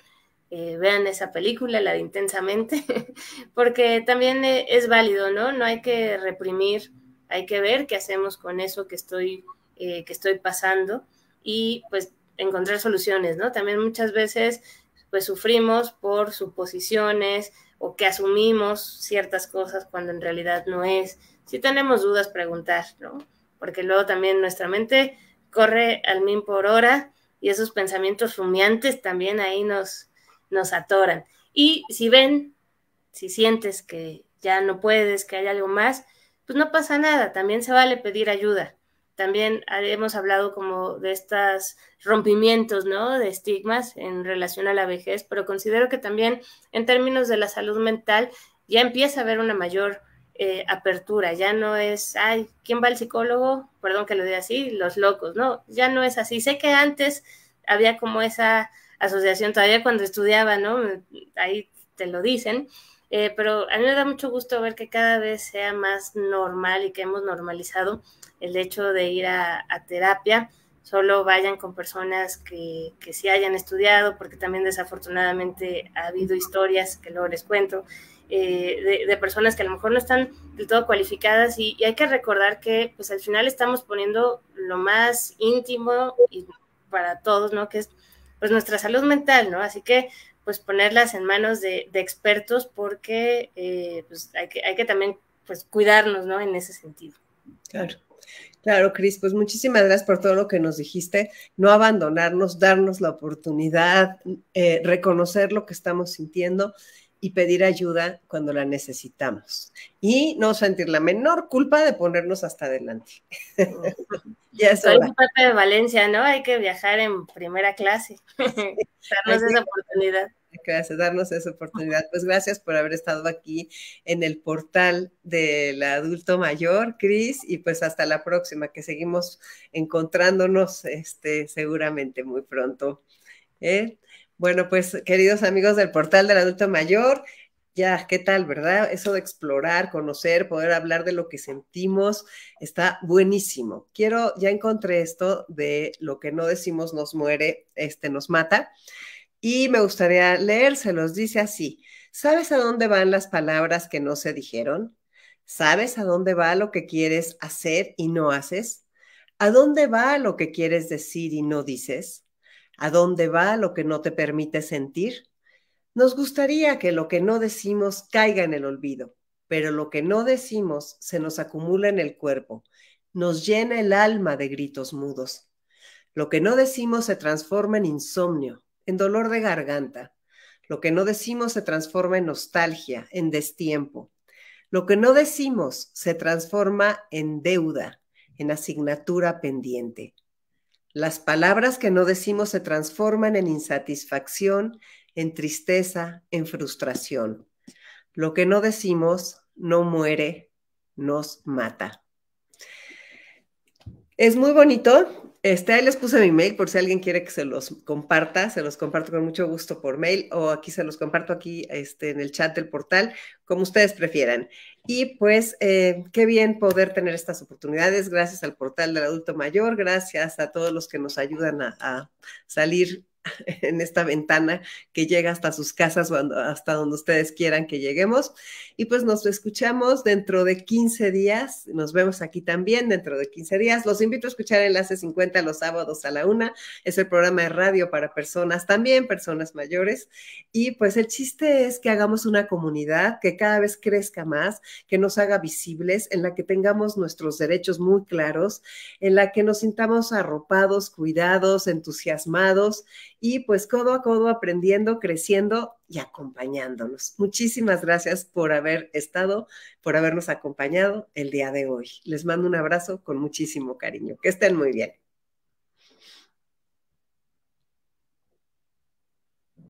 eh, vean esa película, la de Intensamente, [laughs] porque también eh, es válido, ¿no? No hay que reprimir, hay que ver qué hacemos con eso que estoy, eh, que estoy pasando y pues encontrar soluciones, ¿no? También muchas veces pues sufrimos por suposiciones o que asumimos ciertas cosas cuando en realidad no es. Si tenemos dudas, preguntar, ¿no? Porque luego también nuestra mente corre al min por hora y esos pensamientos rumiantes también ahí nos, nos atoran. Y si ven, si sientes que ya no puedes, que hay algo más, pues no pasa nada, también se vale pedir ayuda. También hemos hablado como de estos rompimientos, ¿no? De estigmas en relación a la vejez, pero considero que también en términos de la salud mental ya empieza a haber una mayor eh, apertura, ya no es, ay, ¿quién va al psicólogo? Perdón que lo diga así, los locos, no, ya no es así. Sé que antes había como esa asociación todavía cuando estudiaba, ¿no? Ahí te lo dicen. Eh, pero a mí me da mucho gusto ver que cada vez sea más normal y que hemos normalizado el hecho de ir a, terapia. Solo vayan con personas que, que sí hayan estudiado, porque también desafortunadamente ha habido historias que luego les cuento eh, de, personas que a lo mejor no están del todo cualificadas y, y, hay que recordar que pues al final estamos poniendo lo más íntimo y para todos, ¿no? Que es pues nuestra salud mental, ¿no? Así que pues ponerlas en manos de, expertos porque eh, pues hay, que, también pues cuidarnos, ¿no? En ese sentido. Claro. Claro, Cris, pues muchísimas gracias por todo lo que nos dijiste, no abandonarnos, darnos la oportunidad, eh, reconocer lo que estamos sintiendo y pedir ayuda cuando la necesitamos. Y no sentir la menor culpa de ponernos hasta adelante. [laughs] ya es Soy de Valencia, ¿no? Hay que viajar en primera clase, [laughs] darnos esa oportunidad. Gracias, darnos esa oportunidad. Pues gracias por haber estado aquí en el portal del adulto mayor, Cris, y pues hasta la próxima, que seguimos encontrándonos este, seguramente muy pronto. ¿eh? Bueno, pues queridos amigos del portal del adulto mayor, ya, ¿qué tal, verdad? Eso de explorar, conocer, poder hablar de lo que sentimos, está buenísimo. Quiero, ya encontré esto de lo que no decimos nos muere, este nos mata, y me gustaría los Dice así, ¿sabes a dónde van las palabras que no se dijeron? ¿Sabes a dónde va lo que quieres hacer y no haces? ¿A dónde va lo que quieres decir y no dices? a dónde va lo que no te permite sentir. Nos gustaría que lo que no decimos caiga en el olvido, pero lo que no decimos se nos acumula en el cuerpo, nos llena el alma de gritos mudos. Lo que no decimos se transforma en insomnio, en dolor de garganta. Lo que no decimos se transforma en nostalgia, en destiempo. Lo que no decimos se transforma en deuda, en asignatura pendiente. Las palabras que no decimos se transforman en insatisfacción, en tristeza, en frustración. Lo que no decimos no muere, nos mata. Es muy bonito este, ahí les puse mi mail por si alguien quiere que se los comparta, se los comparto con mucho gusto por mail o aquí se los comparto aquí este, en el chat del portal, como ustedes prefieran. Y pues eh, qué bien poder tener estas oportunidades, gracias al portal del adulto mayor, gracias a todos los que nos ayudan a, a salir [laughs] en esta ventana que llega hasta sus casas, hasta donde ustedes quieran que lleguemos. Y pues nos escuchamos dentro de 15 días. Nos vemos aquí también dentro de 15 días. Los invito a escuchar Enlace 50 los sábados a la una. Es el programa de radio para personas, también personas mayores. Y pues el chiste es que hagamos una comunidad que cada vez crezca más, que nos haga visibles, en la que tengamos nuestros derechos muy claros, en la que nos sintamos arropados, cuidados, entusiasmados y pues codo a codo aprendiendo, creciendo y acompañándonos. Muchísimas gracias por haber estado, por habernos acompañado el día de hoy. Les mando un abrazo con muchísimo cariño. Que estén muy bien.